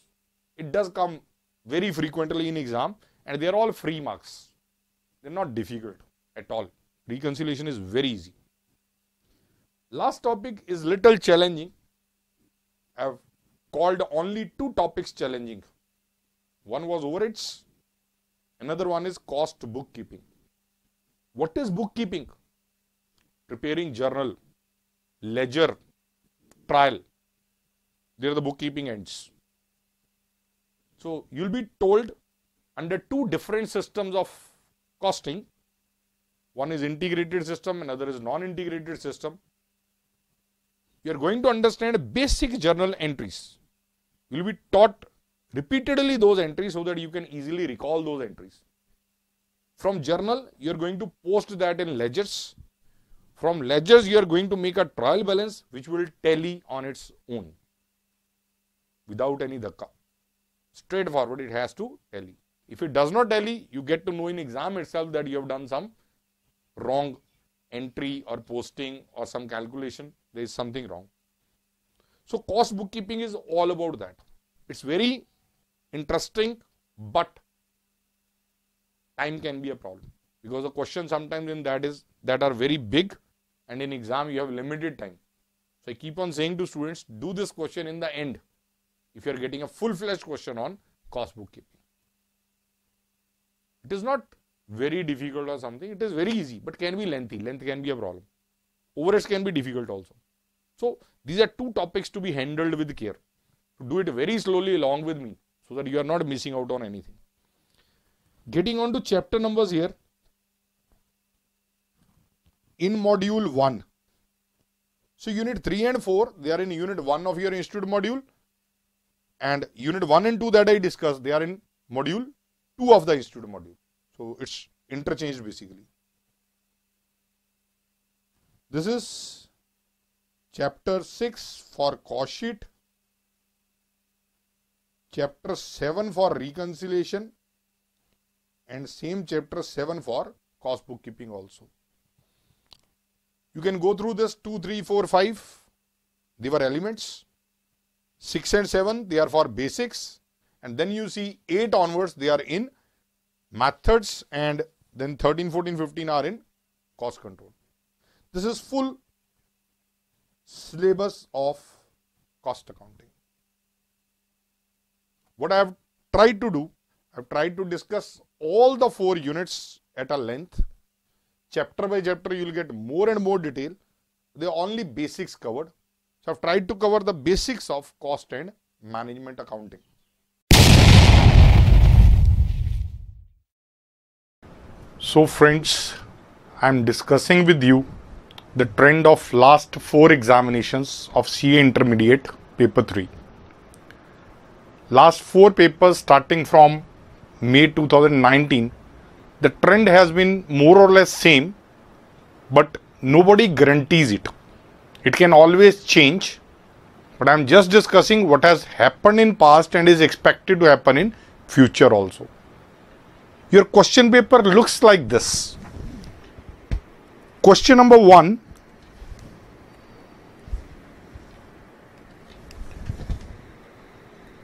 It does come very frequently in exam and they are all free marks. They are not difficult at all. Reconciliation is very easy. Last topic is little challenging. I have called only two topics challenging. One was overheads, another one is cost bookkeeping. What is bookkeeping? Preparing journal, ledger, trial. There are the bookkeeping ends. So you'll be told under two different systems of costing. One is integrated system, another is non-integrated system. You are going to understand basic journal entries. You'll be taught repeatedly those entries so that you can easily recall those entries. From journal, you're going to post that in ledgers. From ledgers, you're going to make a trial balance which will tally on its own without any dhakka. Straightforward, it has to tally. If it does not tally, you get to know in exam itself that you have done some wrong entry or posting or some calculation. There is something wrong. So, cost bookkeeping is all about that. It's very interesting, but time can be a problem because the question sometimes in that is that are very big and in exam you have limited time. So I keep on saying to students, do this question in the end if you are getting a full-fledged question on cost bookkeeping. It is not very difficult or something, it is very easy but can be lengthy, length can be a problem. Overheads can be difficult also. So these are two topics to be handled with care. To do it very slowly along with me so that you are not missing out on anything. Getting on to chapter numbers here. In module 1, so unit 3 and 4, they are in unit 1 of your institute module. And unit 1 and 2 that I discussed, they are in module 2 of the institute module. So it's interchanged basically. This is chapter 6 for cost sheet chapter 7 for reconciliation and same chapter 7 for cost bookkeeping also. You can go through this 2, 3, 4, 5. They were elements. 6 and 7, they are for basics. And then you see 8 onwards, they are in methods. And then 13, 14, 15 are in cost control. This is full syllabus of cost accounting. What I have tried to do, I have tried to discuss all the four units at a length. Chapter by chapter, you will get more and more detail. They only basics covered. So, I have tried to cover the basics of cost and management accounting. So friends, I am discussing with you the trend of last four examinations of CA Intermediate paper 3 last four papers starting from May 2019, the trend has been more or less same, but nobody guarantees it. It can always change, but I am just discussing what has happened in past and is expected to happen in future also. Your question paper looks like this. Question number one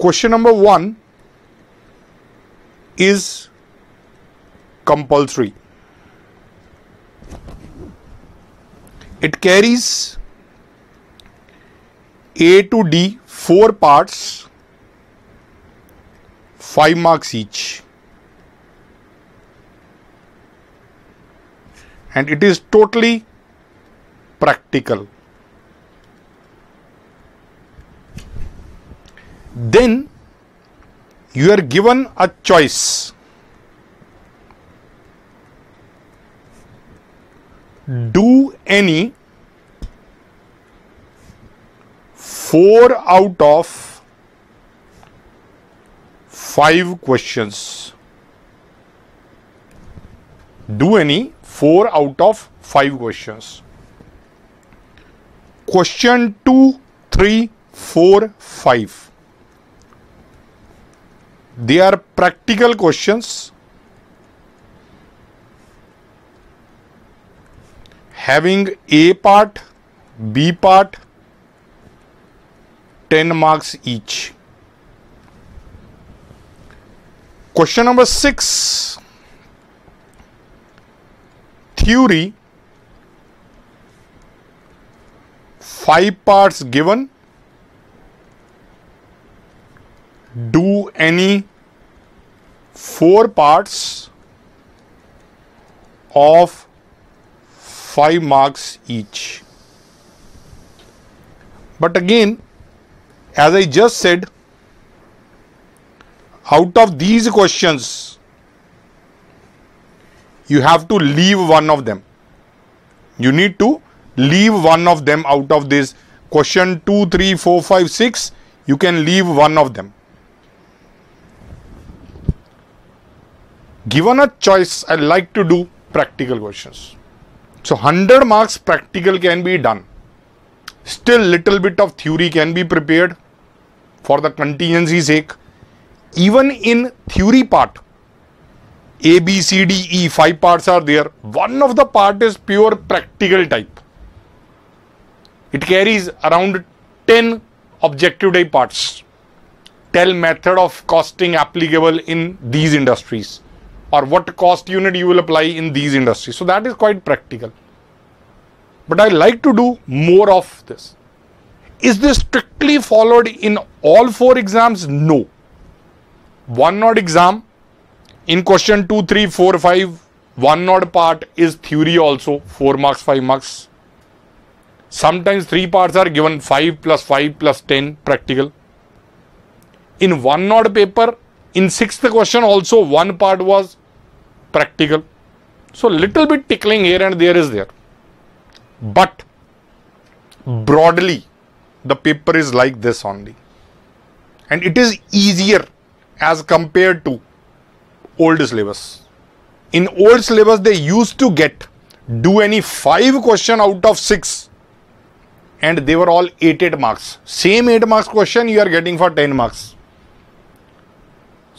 Question number one is compulsory. It carries A to D four parts, five marks each. And it is totally practical. then you are given a choice. Do any four out of five questions. Do any four out of five questions. Question two, three, four, five. They are practical questions having A part, B part, 10 marks each. Question number 6 Theory 5 parts given do any four parts of 5 marks each. But again, as I just said, out of these questions, you have to leave one of them. You need to leave one of them out of this question 2, 3, 4, 5, 6. You can leave one of them. given a choice, I like to do practical questions. So 100 marks practical can be done. Still little bit of theory can be prepared for the contingency sake. Even in theory part, A, B, C, D, E, five parts are there. One of the part is pure practical type. It carries around 10 objective type parts. Tell method of costing applicable in these industries or what cost unit you will apply in these industries. So that is quite practical. But I like to do more of this. Is this strictly followed in all four exams? No. One odd exam in question 2, 3, 4, 5, one odd part is theory also, 4 marks, 5 marks. Sometimes 3 parts are given 5 plus 5 plus 10 practical. In one odd paper, in sixth question also one part was practical. So little bit tickling here and there is there. But broadly the paper is like this only. And it is easier as compared to old syllabus. In old syllabus they used to get do any five question out of six and they were all 8 8 marks same 8 marks question you are getting for 10 marks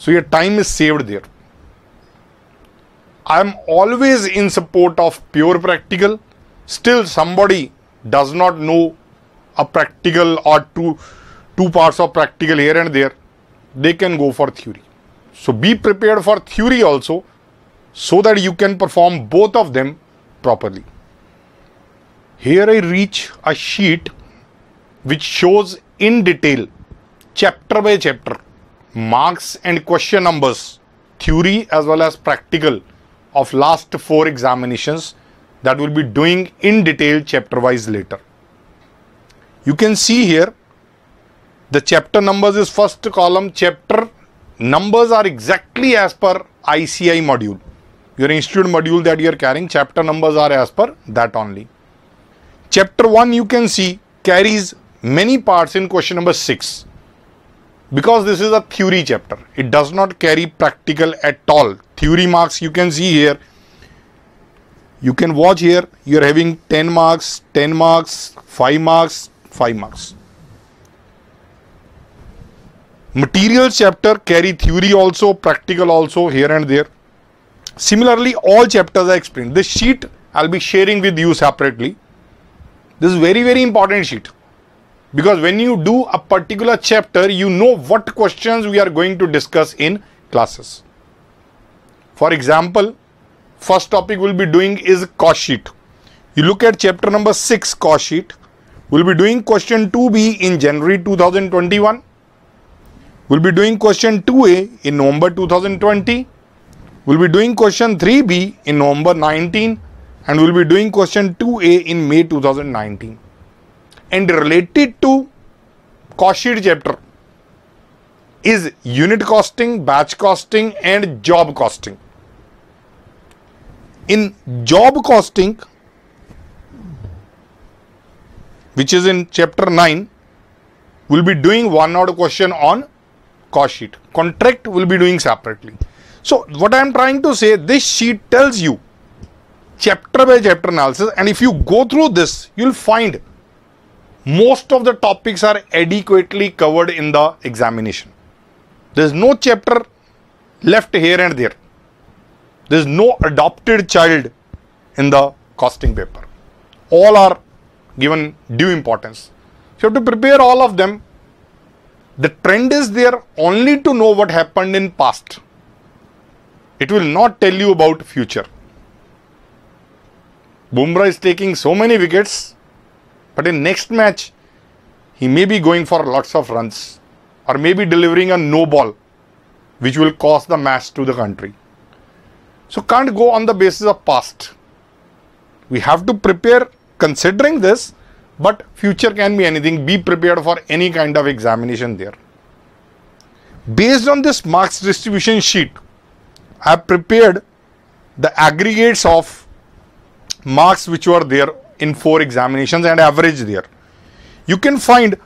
so your time is saved there. I'm always in support of pure practical. Still, somebody does not know a practical or two, two parts of practical here and there. They can go for theory. So be prepared for theory also so that you can perform both of them properly. Here I reach a sheet which shows in detail chapter by chapter marks and question numbers, theory as well as practical of last four examinations that we'll be doing in detail chapter wise later. You can see here the chapter numbers is first column chapter numbers are exactly as per ICI module. Your institute module that you are carrying chapter numbers are as per that only. Chapter 1 you can see carries many parts in question number 6 because this is a theory chapter it does not carry practical at all theory marks you can see here you can watch here you are having 10 marks 10 marks 5 marks 5 marks material chapter carry theory also practical also here and there similarly all chapters are explained this sheet i'll be sharing with you separately this is very very important sheet because when you do a particular chapter, you know what questions we are going to discuss in classes. For example, first topic we'll be doing is cost sheet. You look at chapter number 6 cost sheet. We'll be doing question 2B in January 2021. We'll be doing question 2A in November 2020. We'll be doing question 3B in November 19 and we'll be doing question 2A in May 2019 and related to cost sheet chapter is unit costing, batch costing and job costing. In job costing, which is in chapter 9, we'll be doing one odd question on cost sheet. Contract will be doing separately. So what I am trying to say, this sheet tells you chapter by chapter analysis and if you go through this, you'll find most of the topics are adequately covered in the examination. There is no chapter left here and there. There is no adopted child in the costing paper. All are given due importance. you have to prepare all of them. The trend is there only to know what happened in past. It will not tell you about future. Bumrah is taking so many wickets but in next match, he may be going for lots of runs or may be delivering a no ball, which will cost the match to the country. So can't go on the basis of past. We have to prepare considering this, but future can be anything. Be prepared for any kind of examination there. Based on this marks distribution sheet, I have prepared the aggregates of marks which were there in four examinations and average there. You can find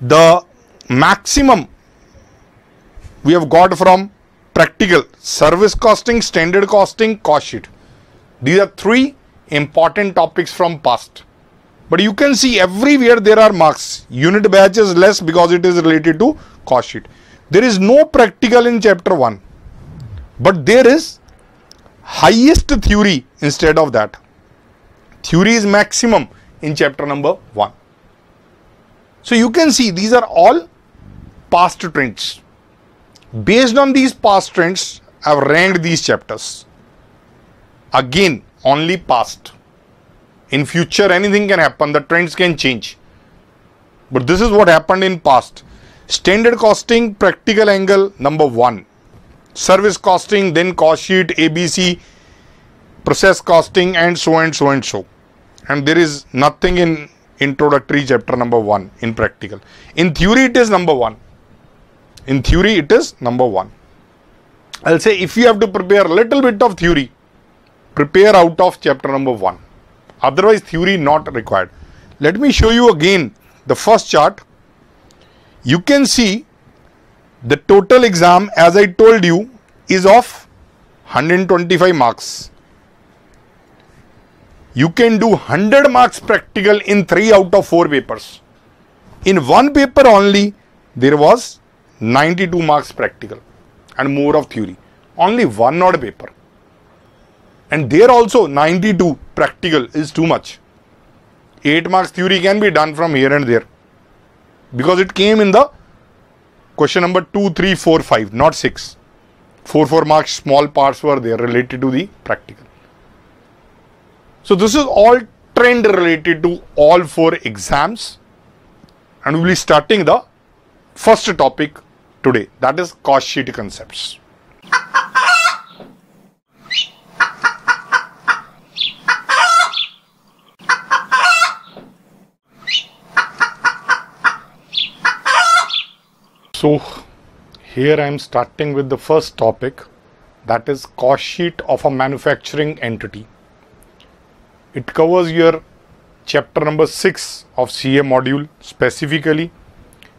the maximum we have got from practical service costing, standard costing, cost sheet. These are three important topics from past. But you can see everywhere there are marks. Unit batch is less because it is related to cost sheet. There is no practical in chapter 1. But there is highest theory instead of that. Theory is maximum in chapter number 1. So you can see these are all past trends. Based on these past trends, I have ranked these chapters. Again, only past. In future, anything can happen. The trends can change. But this is what happened in past. Standard costing, practical angle, number 1. Service costing, then cost sheet, ABC, process costing and so and so and so and there is nothing in introductory chapter number 1 in practical in theory it is number 1 in theory it is number 1 i'll say if you have to prepare a little bit of theory prepare out of chapter number 1 otherwise theory not required let me show you again the first chart you can see the total exam as i told you is of 125 marks you can do 100 marks practical in 3 out of 4 papers. In one paper only, there was 92 marks practical and more of theory. Only one odd paper. And there also 92 practical is too much. 8 marks theory can be done from here and there. Because it came in the question number 2, 3, 4, 5, not 6. 4, 4 marks small parts were there related to the practical. So this is all trend related to all four exams and we'll be starting the first topic today that is cost sheet concepts. So here I am starting with the first topic that is cost sheet of a manufacturing entity. It covers your chapter number 6 of CA module specifically.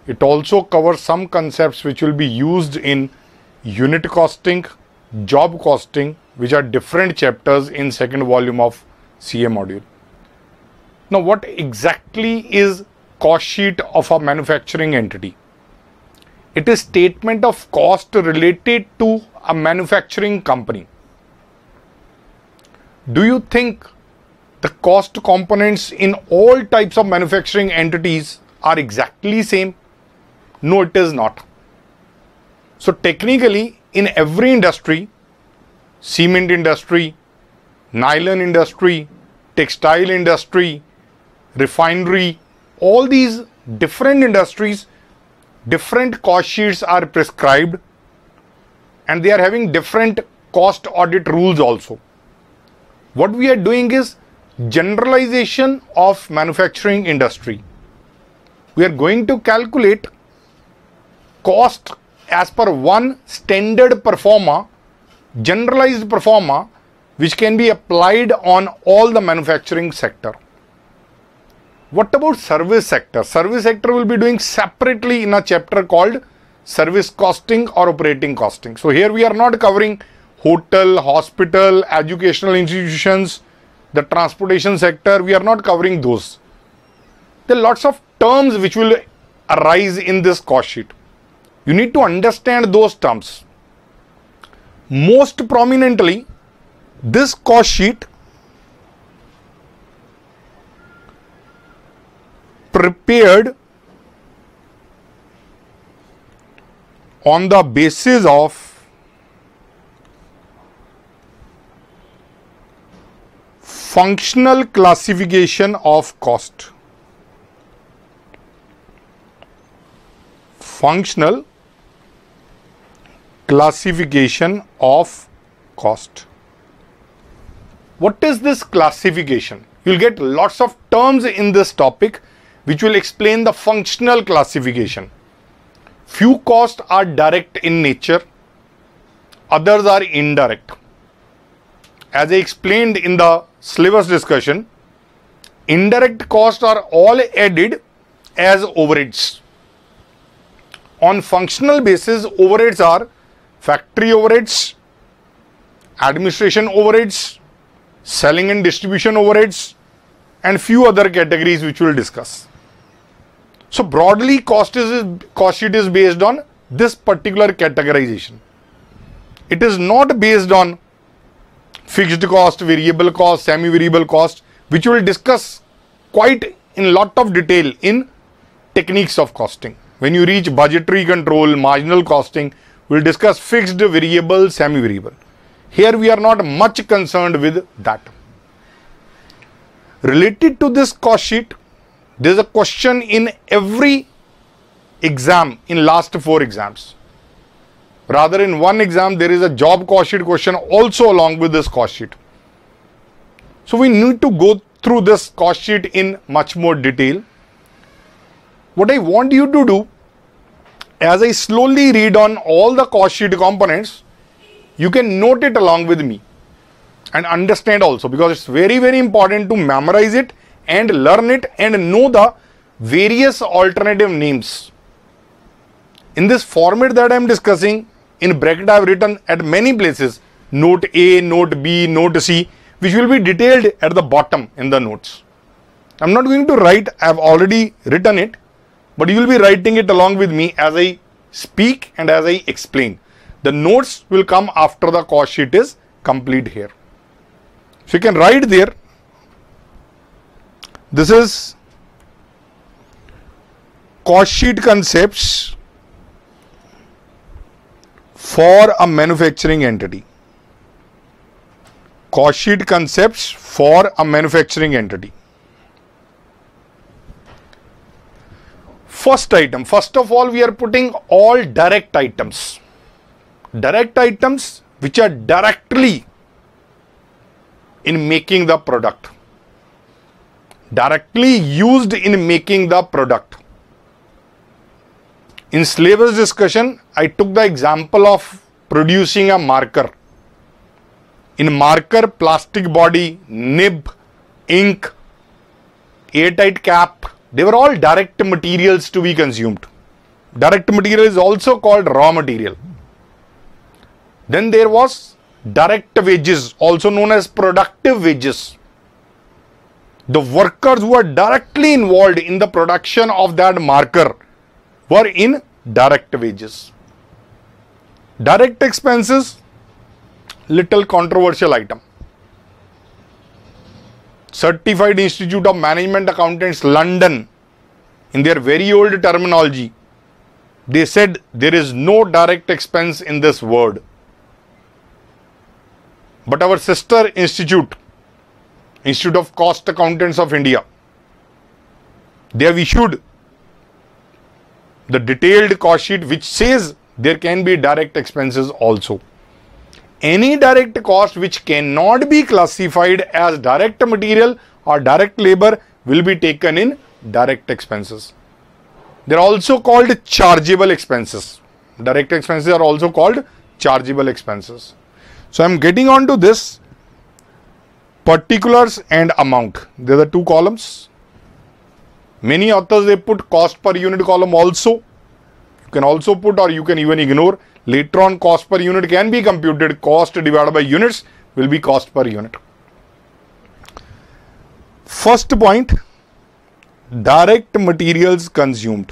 It also covers some concepts which will be used in unit costing, job costing, which are different chapters in second volume of CA module. Now, what exactly is cost sheet of a manufacturing entity? It is statement of cost related to a manufacturing company. Do you think the cost components in all types of manufacturing entities are exactly same no it is not so technically in every industry cement industry nylon industry textile industry refinery all these different industries different cost sheets are prescribed and they are having different cost audit rules also what we are doing is generalization of manufacturing industry. We are going to calculate cost as per one standard performer, generalized performer, which can be applied on all the manufacturing sector. What about service sector? Service sector will be doing separately in a chapter called service costing or operating costing. So here we are not covering hotel, hospital, educational institutions, the transportation sector, we are not covering those. There are lots of terms which will arise in this cost sheet. You need to understand those terms. Most prominently, this cost sheet prepared on the basis of functional classification of cost. Functional classification of cost. What is this classification? You'll get lots of terms in this topic which will explain the functional classification. Few costs are direct in nature, others are indirect as I explained in the syllabus discussion, indirect costs are all added as overheads. On functional basis, overheads are factory overheads, administration overheads, selling and distribution overheads, and few other categories which we will discuss. So broadly, cost, is, cost sheet is based on this particular categorization. It is not based on fixed cost, variable cost, semi-variable cost, which we will discuss quite in lot of detail in techniques of costing. When you reach budgetary control, marginal costing, we'll discuss fixed, variable, semi-variable. Here we are not much concerned with that. Related to this cost sheet, there's a question in every exam in last four exams. Rather, in one exam, there is a job cost sheet question also along with this cost sheet. So, we need to go through this cost sheet in much more detail. What I want you to do, as I slowly read on all the cost sheet components, you can note it along with me and understand also because it's very, very important to memorize it and learn it and know the various alternative names. In this format that I am discussing, in bracket, I have written at many places note A, note B, note C, which will be detailed at the bottom in the notes. I am not going to write, I have already written it, but you will be writing it along with me as I speak and as I explain. The notes will come after the cost sheet is complete here. So you can write there, this is cost sheet concepts for a manufacturing entity. Cost sheet concepts for a manufacturing entity. First item, first of all, we are putting all direct items. Direct items which are directly in making the product. Directly used in making the product. In slavers discussion, I took the example of producing a marker. In marker, plastic body, nib, ink, airtight cap, they were all direct materials to be consumed. Direct material is also called raw material. Then there was direct wages, also known as productive wages. The workers who are directly involved in the production of that marker were in direct wages. Direct expenses, little controversial item. Certified Institute of Management Accountants London, in their very old terminology, they said there is no direct expense in this word. But our sister institute, Institute of Cost Accountants of India, they have issued the detailed cost sheet which says there can be direct expenses also. Any direct cost which cannot be classified as direct material or direct labor will be taken in direct expenses. They are also called chargeable expenses. Direct expenses are also called chargeable expenses. So, I am getting on to this particulars and amount. There are two columns Many authors they put cost per unit column also. You can also put or you can even ignore. Later on cost per unit can be computed. Cost divided by units will be cost per unit. First point, direct materials consumed.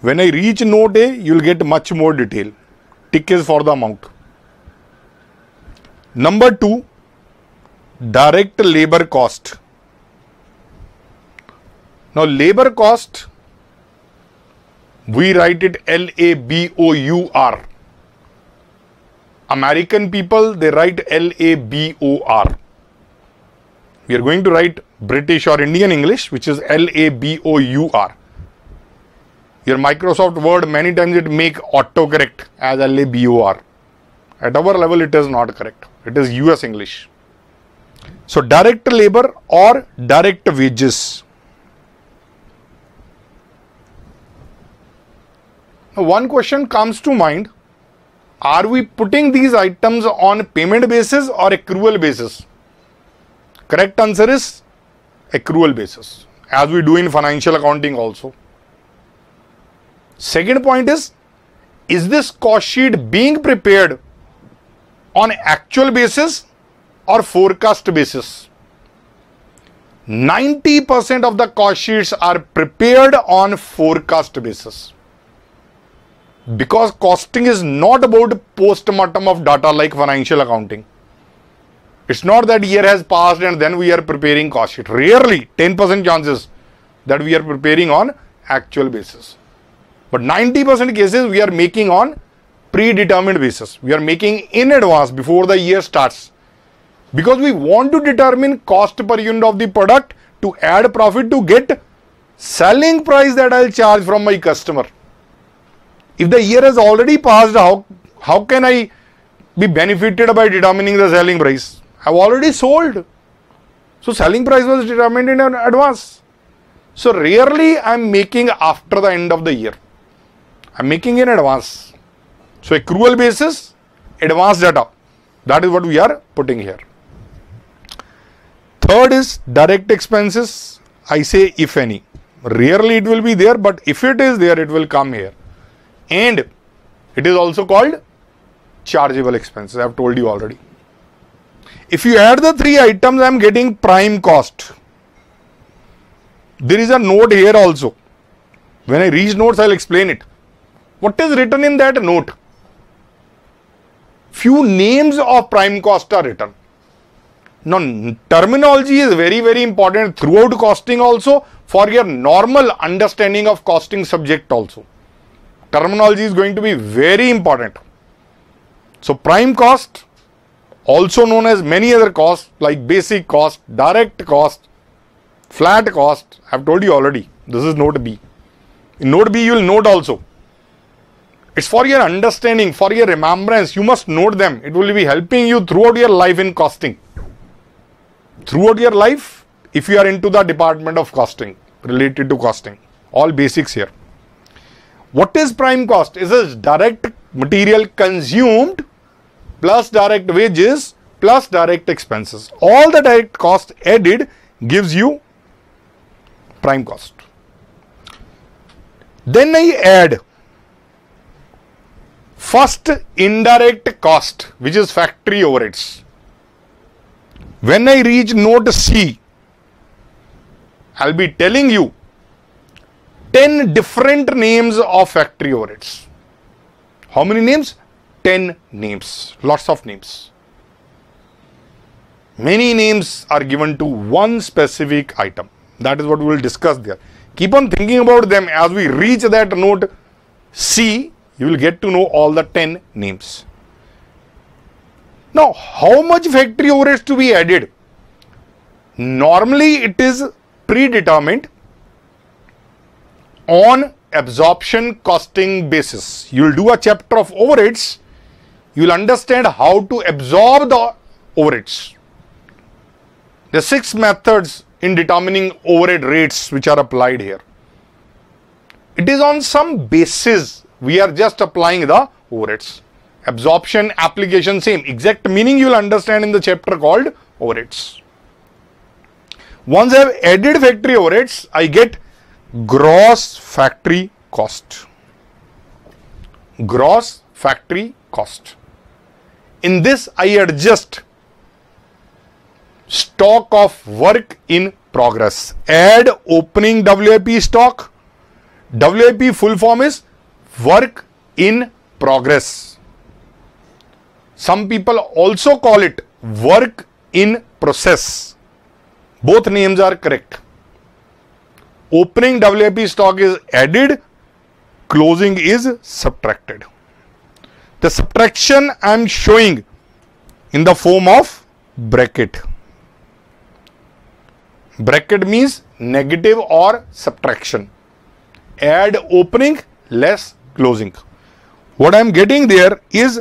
When I reach node A, you will get much more detail. Tick is for the amount. Number two, direct labor cost. Now, labor cost, we write it L A B O U R. American people, they write L A B O R. We are going to write British or Indian English, which is L A B O U R. Your Microsoft Word, many times it make autocorrect as L A B O R. At our level, it is not correct. It is US English. So, direct labor or direct wages Now one question comes to mind, are we putting these items on payment basis or accrual basis? Correct answer is accrual basis as we do in financial accounting also. Second point is, is this cost sheet being prepared on actual basis or forecast basis? 90% of the cost sheets are prepared on forecast basis because costing is not about post-mortem of data like financial accounting it's not that year has passed and then we are preparing cost sheet rarely 10% chances that we are preparing on actual basis but 90% cases we are making on predetermined basis we are making in advance before the year starts because we want to determine cost per unit of the product to add profit to get selling price that i'll charge from my customer if the year has already passed, how, how can I be benefited by determining the selling price? I've already sold. So selling price was determined in advance. So rarely I'm making after the end of the year. I'm making in advance. So accrual basis, advance data. That is what we are putting here. Third is direct expenses. I say if any. Rarely it will be there, but if it is there, it will come here and it is also called chargeable expenses. I have told you already. If you add the three items, I am getting prime cost. There is a note here also. When I reach notes, I will explain it. What is written in that note? Few names of prime cost are written. Now, terminology is very, very important throughout costing also for your normal understanding of costing subject also terminology is going to be very important. So, prime cost, also known as many other costs like basic cost, direct cost, flat cost, I have told you already, this is note B. In note B, you will note also. It's for your understanding, for your remembrance, you must note them. It will be helping you throughout your life in costing. Throughout your life, if you are into the department of costing, related to costing, all basics here. What is prime cost? It is direct material consumed plus direct wages plus direct expenses. All the direct cost added gives you prime cost. Then I add first indirect cost which is factory overheads. When I reach note C, I will be telling you 10 different names of factory overheads. How many names? 10 names, lots of names. Many names are given to one specific item. That is what we will discuss there. Keep on thinking about them as we reach that note C, you will get to know all the 10 names. Now, how much factory overheads to be added? Normally, it is predetermined on absorption costing basis. You will do a chapter of overheads. You will understand how to absorb the overheads. The six methods in determining overhead rates which are applied here. It is on some basis we are just applying the overheads. Absorption, application, same. Exact meaning you will understand in the chapter called overheads. Once I have added factory overheads, I get gross factory cost. Gross factory cost. In this, I adjust stock of work in progress. Add opening WAP stock. WAP full form is work in progress. Some people also call it work in process. Both names are correct opening WIP stock is added, closing is subtracted. The subtraction I am showing in the form of bracket. Bracket means negative or subtraction. Add opening, less closing. What I am getting there is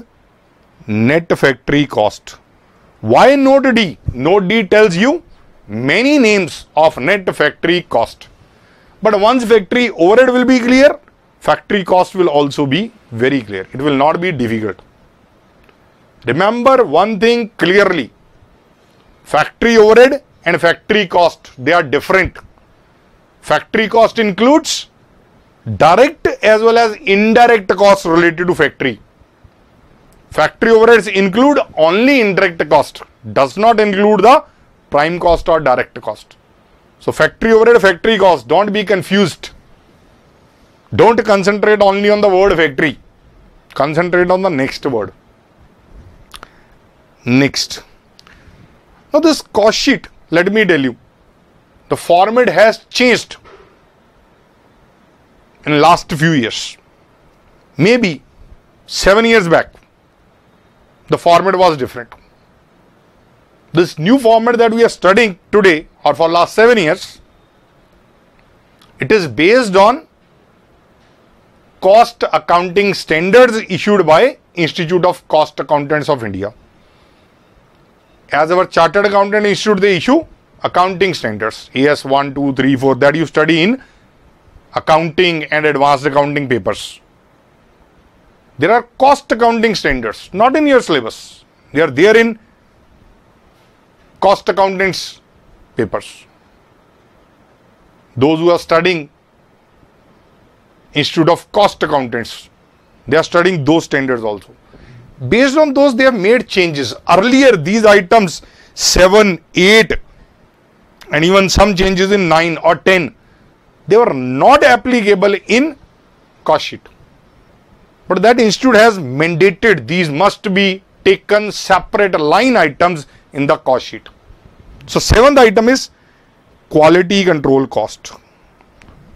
net factory cost. Why note D? Note D tells you many names of net factory cost. But once factory overhead will be clear, factory cost will also be very clear. It will not be difficult. Remember one thing clearly. Factory overhead and factory cost, they are different. Factory cost includes direct as well as indirect costs related to factory. Factory overheads include only indirect cost, does not include the prime cost or direct cost. So factory overhead, factory cost, don't be confused. Don't concentrate only on the word factory. Concentrate on the next word. Next. Now this cost sheet, let me tell you, the format has changed in last few years. Maybe 7 years back, the format was different this new format that we are studying today or for last 7 years it is based on cost accounting standards issued by institute of cost accountants of india as our chartered accountant issued the issue accounting standards as 1 2 3 4 that you study in accounting and advanced accounting papers there are cost accounting standards not in your syllabus they are there in cost accountants papers. Those who are studying Institute of Cost Accountants, they are studying those standards also. Based on those, they have made changes. Earlier, these items 7, 8, and even some changes in 9 or 10, they were not applicable in cost sheet. But that institute has mandated these must be taken separate line items in the cost sheet. So seventh item is quality control cost.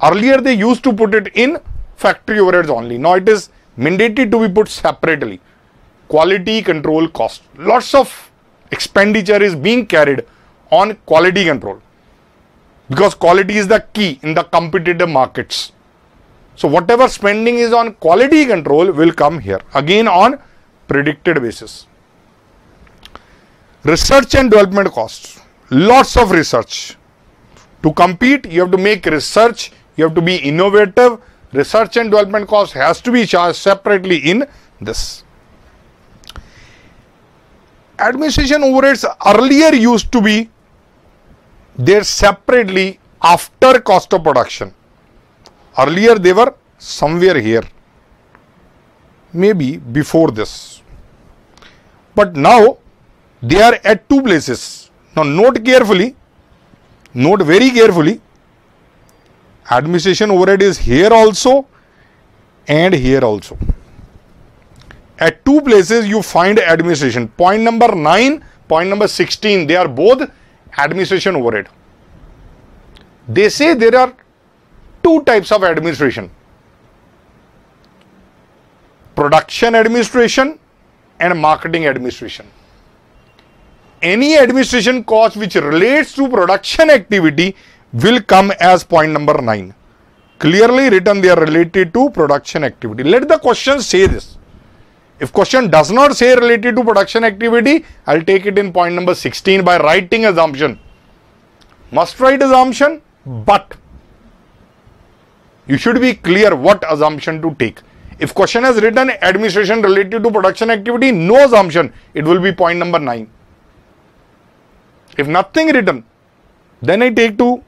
Earlier they used to put it in factory overheads only. Now it is mandated to be put separately. Quality control cost. Lots of expenditure is being carried on quality control because quality is the key in the competitive markets. So whatever spending is on quality control will come here again on predicted basis. Research and development costs, lots of research. To compete, you have to make research, you have to be innovative. Research and development cost has to be charged separately in this. Administration overheads earlier used to be there separately after cost of production. Earlier they were somewhere here, maybe before this. But now they are at two places. Now note carefully, note very carefully, administration overhead is here also and here also. At two places you find administration, point number 9, point number 16, they are both administration overhead. They say there are two types of administration, production administration and marketing administration any administration cost which relates to production activity will come as point number 9. Clearly written they are related to production activity. Let the question say this. If question does not say related to production activity, I will take it in point number 16 by writing assumption. Must write assumption, but you should be clear what assumption to take. If question is written administration related to production activity, no assumption, it will be point number 9. If nothing written, then I take to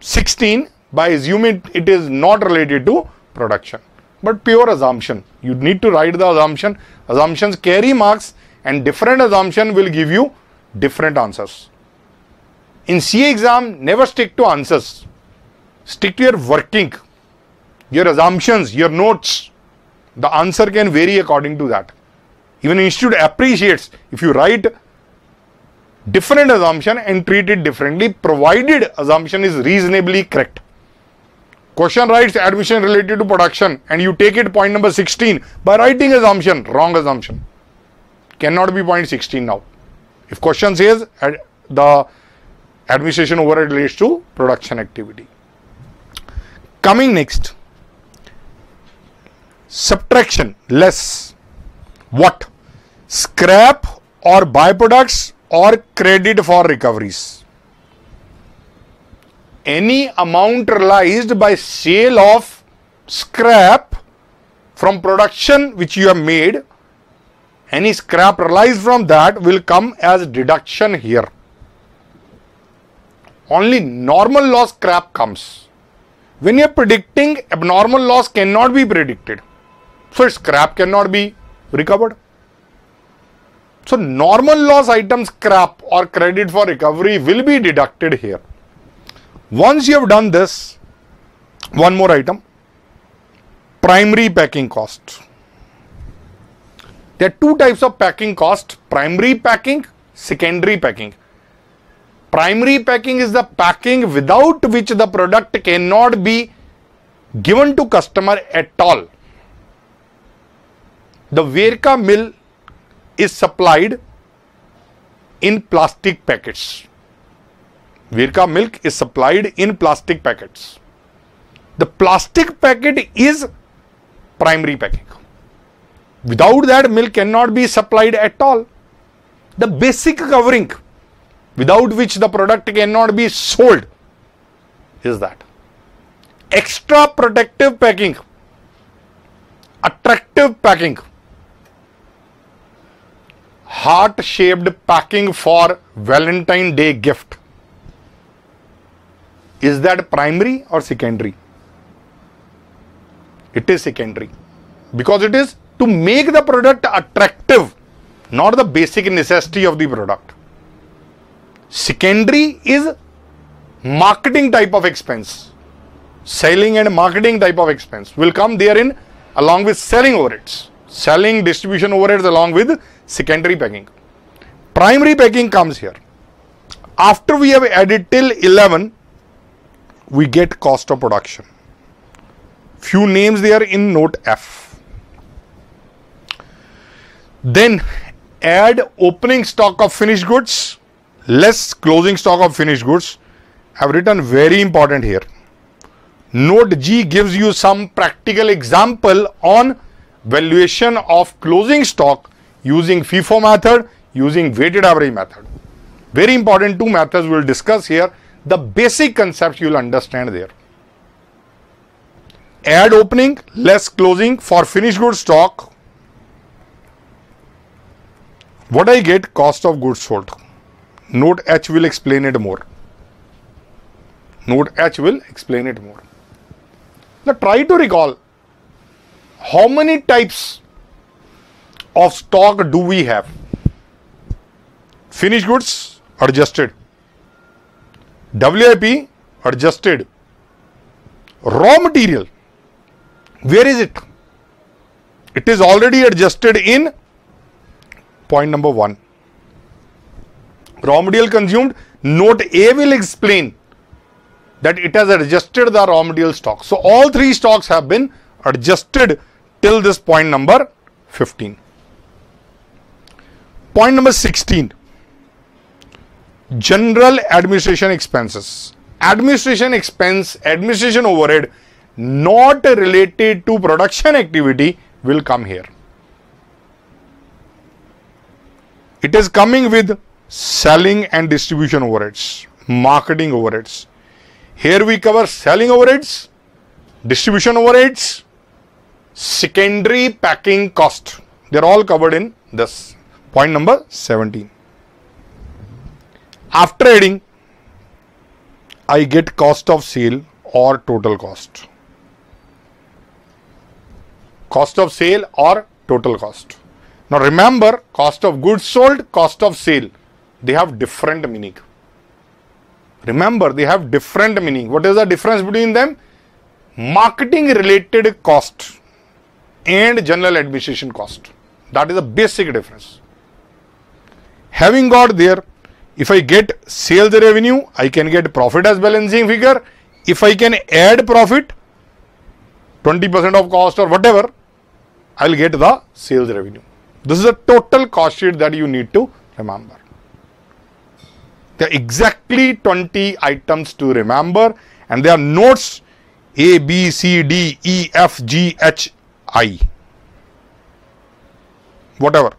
16 by assuming it is not related to production. But pure assumption. You need to write the assumption. Assumptions carry marks and different assumption will give you different answers. In CA exam, never stick to answers. Stick to your working, your assumptions, your notes. The answer can vary according to that. Even institute appreciates if you write different assumption and treat it differently provided assumption is reasonably correct. Question writes admission related to production and you take it point number 16 by writing assumption, wrong assumption. Cannot be point 16 now. If question says the administration overhead relates to production activity. Coming next, subtraction, less, what? Scrap or byproducts or credit for recoveries. Any amount realized by sale of scrap from production which you have made, any scrap realized from that will come as deduction here. Only normal loss scrap comes. When you are predicting, abnormal loss cannot be predicted. So, scrap cannot be recovered. So normal loss items scrap or credit for recovery will be deducted here. Once you have done this, one more item, primary packing cost. There are two types of packing cost, primary packing, secondary packing. Primary packing is the packing without which the product cannot be given to customer at all. The Verka mill is supplied in plastic packets. Virka milk is supplied in plastic packets. The plastic packet is primary packing. Without that, milk cannot be supplied at all. The basic covering without which the product cannot be sold is that. Extra protective packing, attractive packing heart shaped packing for Valentine Day gift. Is that primary or secondary? It is secondary because it is to make the product attractive, not the basic necessity of the product. Secondary is marketing type of expense, selling and marketing type of expense will come therein along with selling overheads selling distribution overheads along with secondary packing. Primary packing comes here. After we have added till 11, we get cost of production. Few names there in note F. Then add opening stock of finished goods less closing stock of finished goods. I have written very important here. Note G gives you some practical example on valuation of closing stock using FIFO method, using weighted average method. Very important two methods we will discuss here. The basic concepts you will understand there. Add opening, less closing for finished goods stock. What I get? Cost of goods sold. Note H will explain it more. Note H will explain it more. Now try to recall how many types of stock do we have? Finished goods adjusted, WIP adjusted, raw material, where is it? It is already adjusted in point number 1. Raw material consumed, note A will explain that it has adjusted the raw material stock. So, all three stocks have been adjusted till this point number 15. Point number 16 general administration expenses. Administration expense, administration overhead not related to production activity will come here. It is coming with selling and distribution overheads, marketing overheads. Here we cover selling overheads, distribution overheads, secondary packing cost. They are all covered in this point number 17. After adding, I get cost of sale or total cost. Cost of sale or total cost. Now remember, cost of goods sold, cost of sale, they have different meaning. Remember, they have different meaning. What is the difference between them? Marketing related cost and general administration cost. That is the basic difference. Having got there, if I get sales revenue, I can get profit as balancing figure. If I can add profit, 20% of cost or whatever, I will get the sales revenue. This is a total cost sheet that you need to remember. There are exactly 20 items to remember and there are notes A, B, C, D, E, F, G, H, i whatever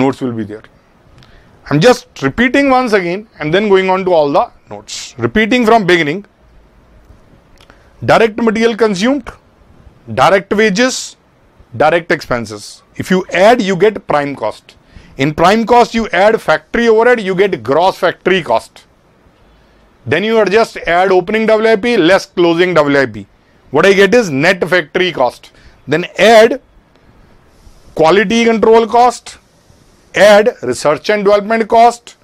nodes will be there i'm just repeating once again and then going on to all the nodes repeating from beginning direct material consumed direct wages direct expenses if you add you get prime cost in prime cost you add factory overhead you get gross factory cost then you just add opening wip less closing wip what i get is net factory cost then add quality control cost, add research and development cost,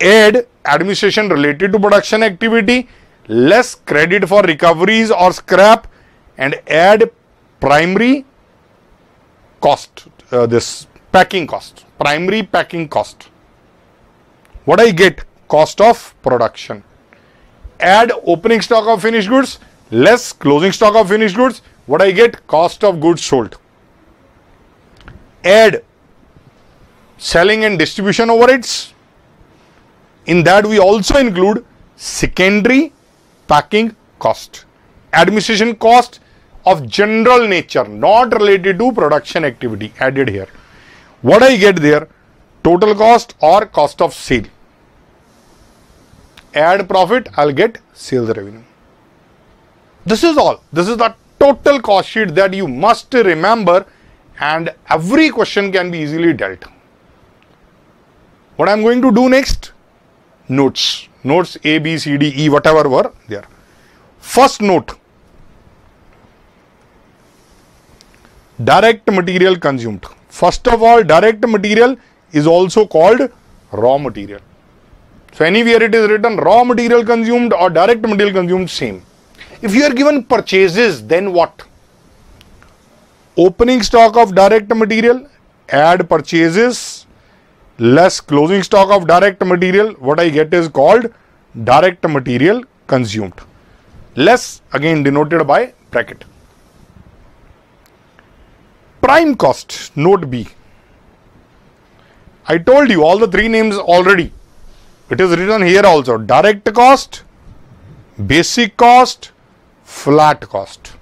add administration related to production activity, less credit for recoveries or scrap and add primary cost, uh, this packing cost, primary packing cost. What I get? Cost of production. Add opening stock of finished goods, less closing stock of finished goods, what I get? Cost of goods sold. Add selling and distribution overheads. In that we also include secondary packing cost, administration cost of general nature, not related to production activity added here. What I get there? Total cost or cost of sale. Add profit, I will get sales revenue. This is all. This is not total cost sheet that you must remember and every question can be easily dealt. What I am going to do next? Notes. Notes A, B, C, D, E, whatever were there. First note. Direct material consumed. First of all, direct material is also called raw material. So, anywhere it is written raw material consumed or direct material consumed same. If you are given purchases, then what? Opening stock of direct material, add purchases, less closing stock of direct material, what I get is called direct material consumed. Less again denoted by bracket. Prime cost, note B. I told you all the three names already. It is written here also direct cost, basic cost, flat cost.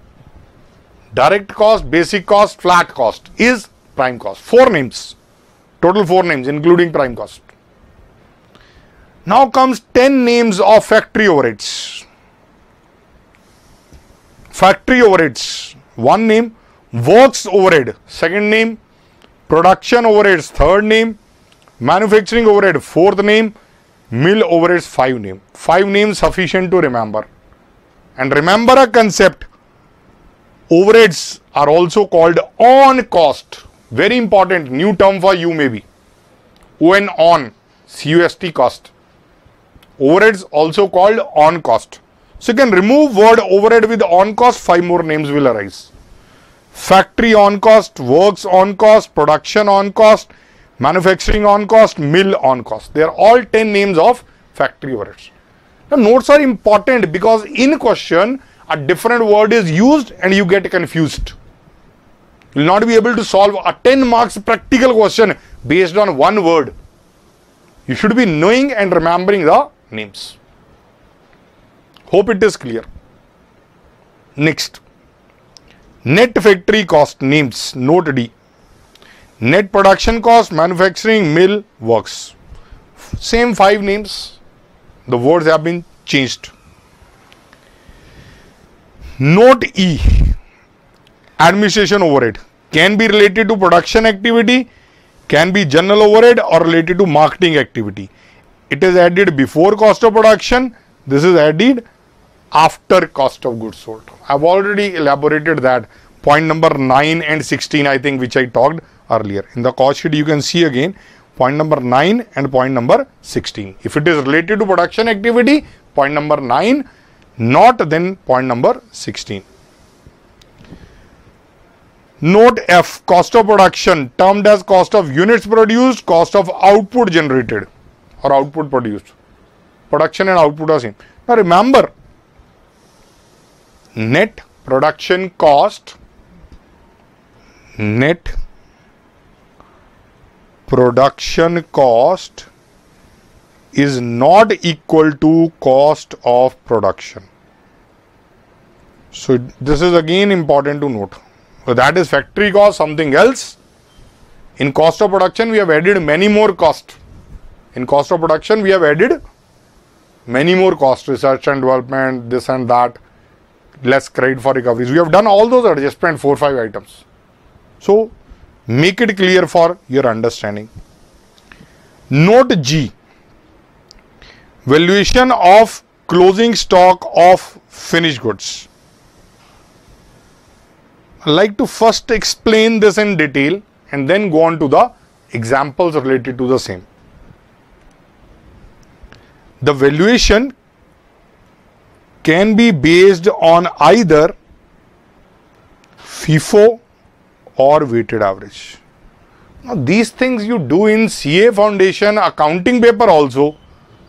Direct cost, basic cost, flat cost is prime cost. Four names, total four names including prime cost. Now comes 10 names of factory overheads. Factory overheads, one name, works overhead, second name, production overheads, third name, manufacturing overhead, fourth name, mill overheads, five name. Five names sufficient to remember. And remember a concept overheads are also called on cost. Very important new term for you, maybe. ON on CUST cost. Overheads also called on cost. So you can remove word overhead with on cost, five more names will arise. Factory on cost, works on cost, production on cost, manufacturing on cost, mill on cost. They are all 10 names of factory overheads. The notes are important because in question, a different word is used and you get confused. You will not be able to solve a 10 marks practical question based on one word. You should be knowing and remembering the names. Hope it is clear. Next, net factory cost names, note D. Net production cost, manufacturing, mill, works. Same five names the words have been changed. Note E Administration overhead can be related to production activity, can be general overhead or related to marketing activity. It is added before cost of production, this is added after cost of goods sold. I have already elaborated that point number 9 and 16 I think which I talked earlier. In the cost sheet you can see again point number 9 and point number 16. If it is related to production activity, point number 9, not then point number 16. Note F, cost of production termed as cost of units produced, cost of output generated or output produced. Production and output are same. Now remember, net production cost, net production cost is not equal to cost of production. So, this is again important to note. So, that is factory cost, something else. In cost of production, we have added many more cost. In cost of production, we have added many more cost, research and development, this and that, less credit for recoveries. We have done all those adjustment, 4 5 items. So, Make it clear for your understanding. Note G Valuation of closing stock of finished goods. I like to first explain this in detail and then go on to the examples related to the same. The valuation can be based on either FIFO or weighted average. Now these things you do in CA foundation accounting paper also,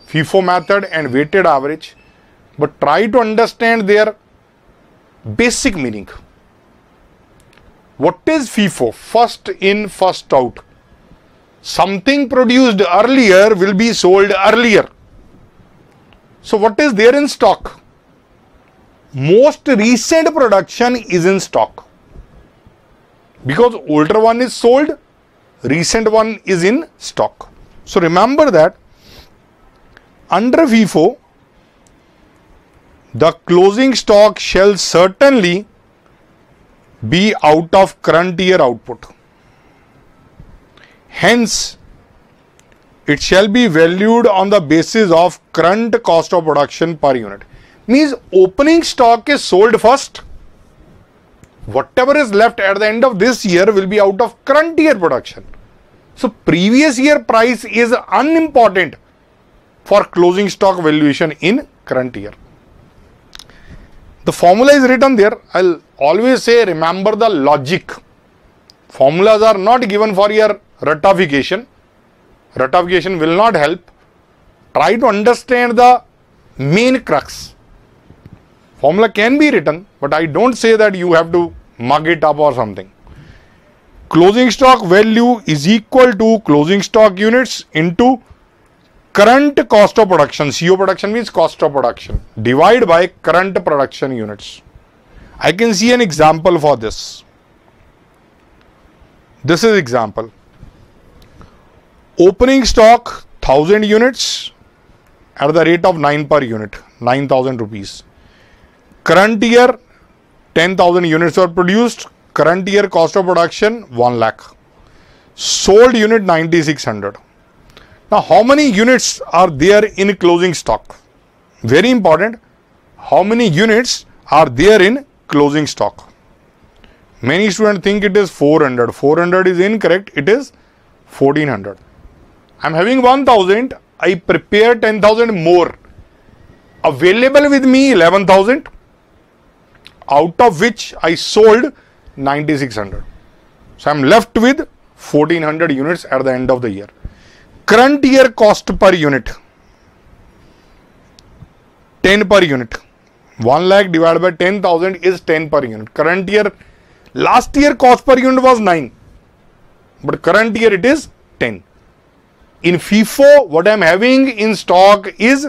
FIFO method and weighted average, but try to understand their basic meaning. What is FIFO? First in, first out. Something produced earlier will be sold earlier. So what is there in stock? Most recent production is in stock because older one is sold recent one is in stock so remember that under FIFO the closing stock shall certainly be out of current year output hence it shall be valued on the basis of current cost of production per unit means opening stock is sold first whatever is left at the end of this year will be out of current year production. So previous year price is unimportant for closing stock valuation in current year. The formula is written there. I'll always say remember the logic. Formulas are not given for your ratification. Ratification will not help. Try to understand the main crux. Formula can be written, but I don't say that you have to mug it up or something. Closing stock value is equal to closing stock units into current cost of production. CO production means cost of production. divided by current production units. I can see an example for this. This is example. Opening stock 1000 units at the rate of 9 per unit 9000 rupees current year 10,000 units were produced. Current year cost of production 1 lakh. Sold unit 9600. Now, how many units are there in closing stock? Very important. How many units are there in closing stock? Many students think it is 400. 400 is incorrect. It is 1400. I am having 1000. I prepare 10,000 more. Available with me 11,000 out of which I sold 9600. So I'm left with 1400 units at the end of the year. Current year cost per unit 10 per unit. 1 lakh divided by 10,000 is 10 per unit. Current year, last year cost per unit was 9, but current year it is 10. In FIFO, what I am having in stock is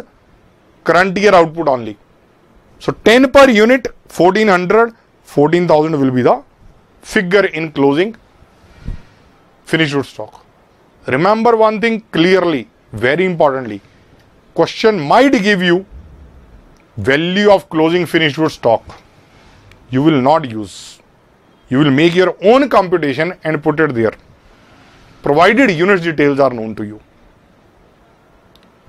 current year output only. So 10 per unit, 1400, 14,000 will be the figure in closing finished good stock. Remember one thing clearly, very importantly, question might give you value of closing finished good stock. You will not use. You will make your own computation and put it there, provided unit details are known to you.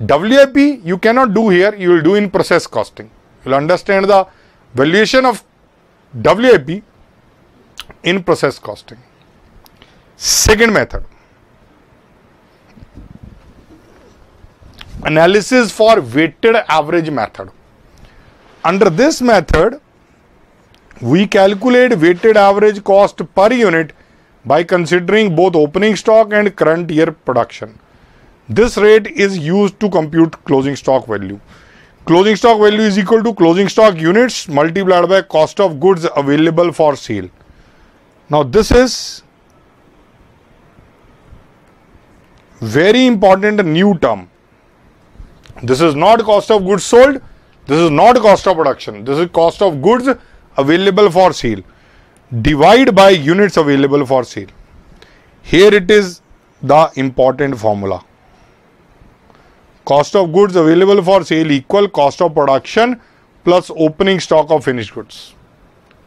WIP you cannot do here, you will do in process costing. You'll understand the valuation of WIP in process costing. Second method, analysis for weighted average method. Under this method, we calculate weighted average cost per unit by considering both opening stock and current year production. This rate is used to compute closing stock value. Closing stock value is equal to closing stock units multiplied by cost of goods available for sale. Now, this is very important new term. This is not cost of goods sold. This is not cost of production. This is cost of goods available for sale. Divide by units available for sale. Here it is the important formula cost of goods available for sale equal cost of production plus opening stock of finished goods.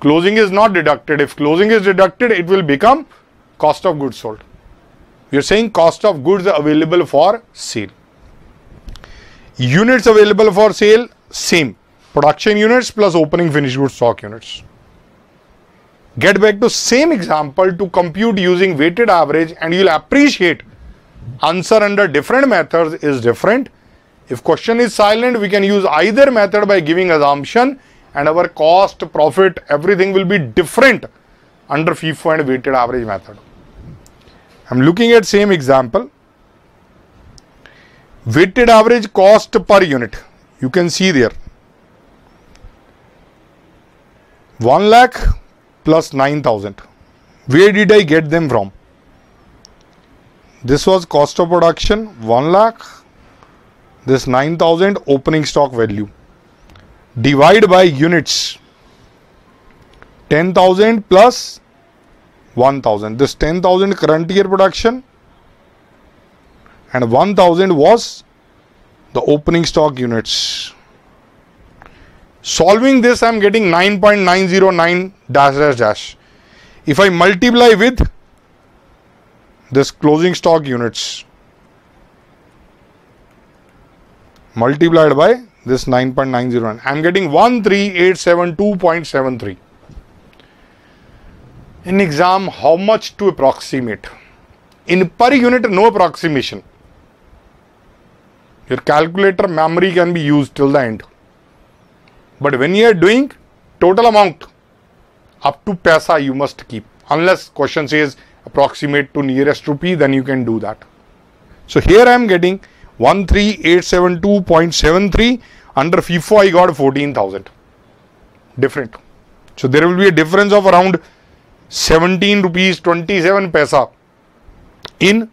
Closing is not deducted. If closing is deducted, it will become cost of goods sold. We are saying cost of goods available for sale. Units available for sale, same. Production units plus opening finished goods stock units. Get back to same example to compute using weighted average and you will appreciate answer under different methods is different. If question is silent, we can use either method by giving assumption and our cost, profit, everything will be different under FIFO and weighted average method. I am looking at same example. Weighted average cost per unit, you can see there. 1 lakh plus 9000. Where did I get them from? this was cost of production 1 lakh this 9000 opening stock value divide by units 10000 plus 1000 this 10000 current year production and 1000 was the opening stock units solving this i am getting 9.909 dash dash dash if i multiply with this closing stock units multiplied by this 9.901 I am getting 13872.73 in exam how much to approximate in per unit no approximation your calculator memory can be used till the end but when you are doing total amount up to paisa you must keep unless question says approximate to nearest rupee, then you can do that. So here I am getting 13872.73. Under FIFO, I got 14,000. Different. So there will be a difference of around 17 rupees 27 paisa in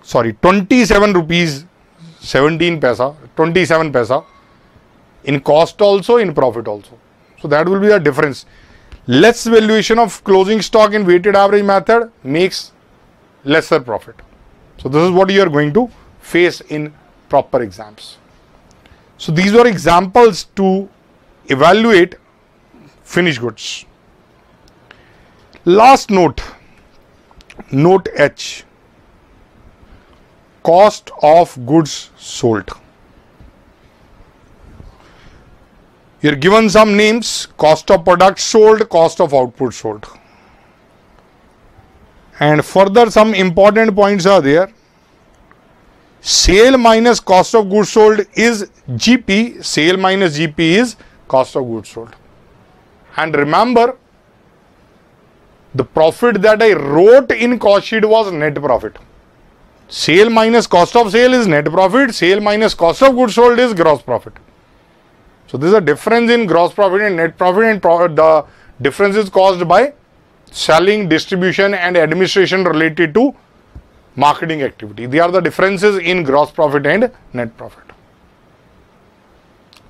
sorry 27 rupees 17 paisa 27 paisa in cost also in profit also so that will be a difference Less valuation of closing stock in weighted average method makes lesser profit. So this is what you are going to face in proper exams. So these were examples to evaluate finished goods. Last note, note H, cost of goods sold. are given some names, cost of product sold, cost of output sold. And further some important points are there. Sale minus cost of goods sold is GP, sale minus GP is cost of goods sold. And remember, the profit that I wrote in cost sheet was net profit. Sale minus cost of sale is net profit, sale minus cost of goods sold is gross profit. So this is a difference in gross profit and net profit and pro the difference is caused by selling, distribution and administration related to marketing activity. They are the differences in gross profit and net profit.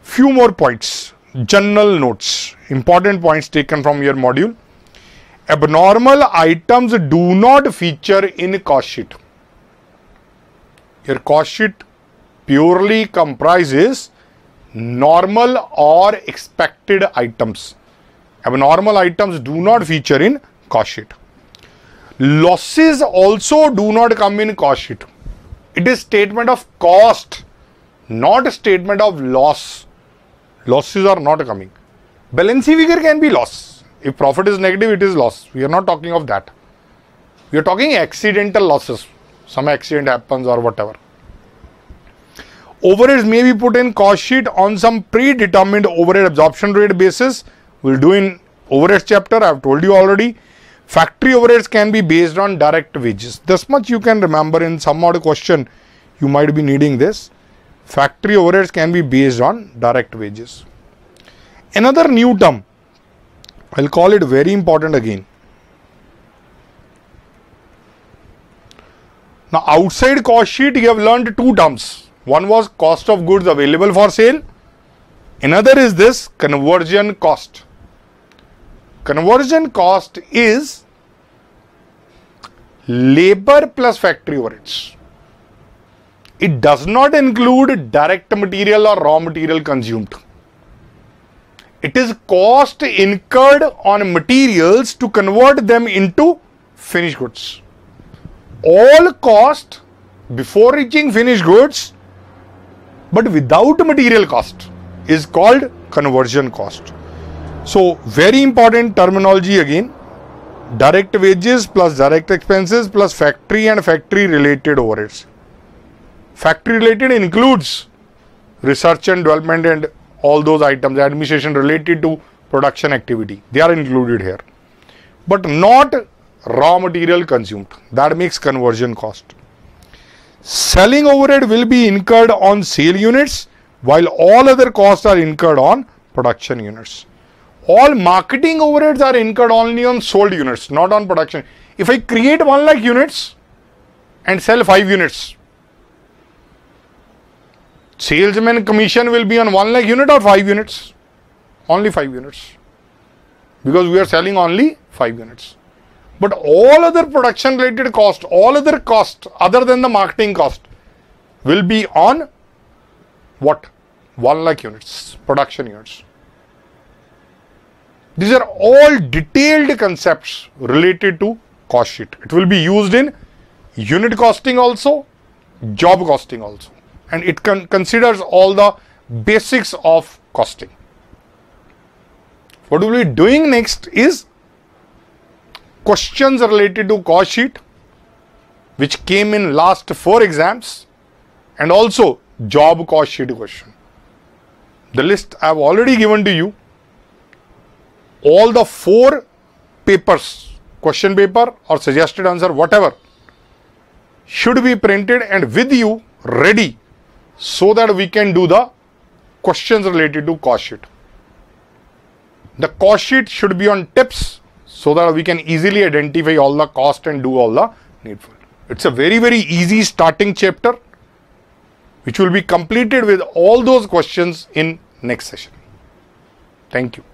Few more points, general notes, important points taken from your module. Abnormal items do not feature in cost sheet. Your cost sheet purely comprises normal or expected items. Abnormal items do not feature in cost sheet. Losses also do not come in cost sheet. It is statement of cost, not statement of loss. Losses are not coming. Balance figure can be loss. If profit is negative, it is loss. We are not talking of that. We are talking accidental losses. Some accident happens or whatever. Overheads may be put in cost sheet on some predetermined overhead absorption rate basis. We'll do in overheads chapter. I've told you already. Factory overheads can be based on direct wages. This much you can remember in some odd question. You might be needing this. Factory overheads can be based on direct wages. Another new term. I'll call it very important again. Now outside cost sheet you have learned two terms. One was cost of goods available for sale. Another is this conversion cost. Conversion cost is labor plus factory overheads. It does not include direct material or raw material consumed. It is cost incurred on materials to convert them into finished goods. All cost before reaching finished goods but without material cost is called conversion cost. So, very important terminology again direct wages plus direct expenses plus factory and factory related overheads. Factory related includes research and development and all those items, administration related to production activity, they are included here, but not raw material consumed. That makes conversion cost selling overhead will be incurred on sale units while all other costs are incurred on production units. All marketing overheads are incurred only on sold units, not on production. If I create 1 lakh units and sell 5 units, salesman commission will be on 1 lakh unit or 5 units? Only 5 units. Because we are selling only 5 units. But all other production related cost, all other cost other than the marketing cost will be on what? 1 lakh units, production units. These are all detailed concepts related to cost sheet. It will be used in unit costing also, job costing also. And it considers all the basics of costing. What we'll be doing next is questions related to cost sheet which came in last four exams and also job cost sheet question. The list I have already given to you. All the four papers, question paper or suggested answer, whatever, should be printed and with you ready so that we can do the questions related to cost sheet. The cost sheet should be on tips so that we can easily identify all the cost and do all the needful. It's a very, very easy starting chapter which will be completed with all those questions in next session. Thank you.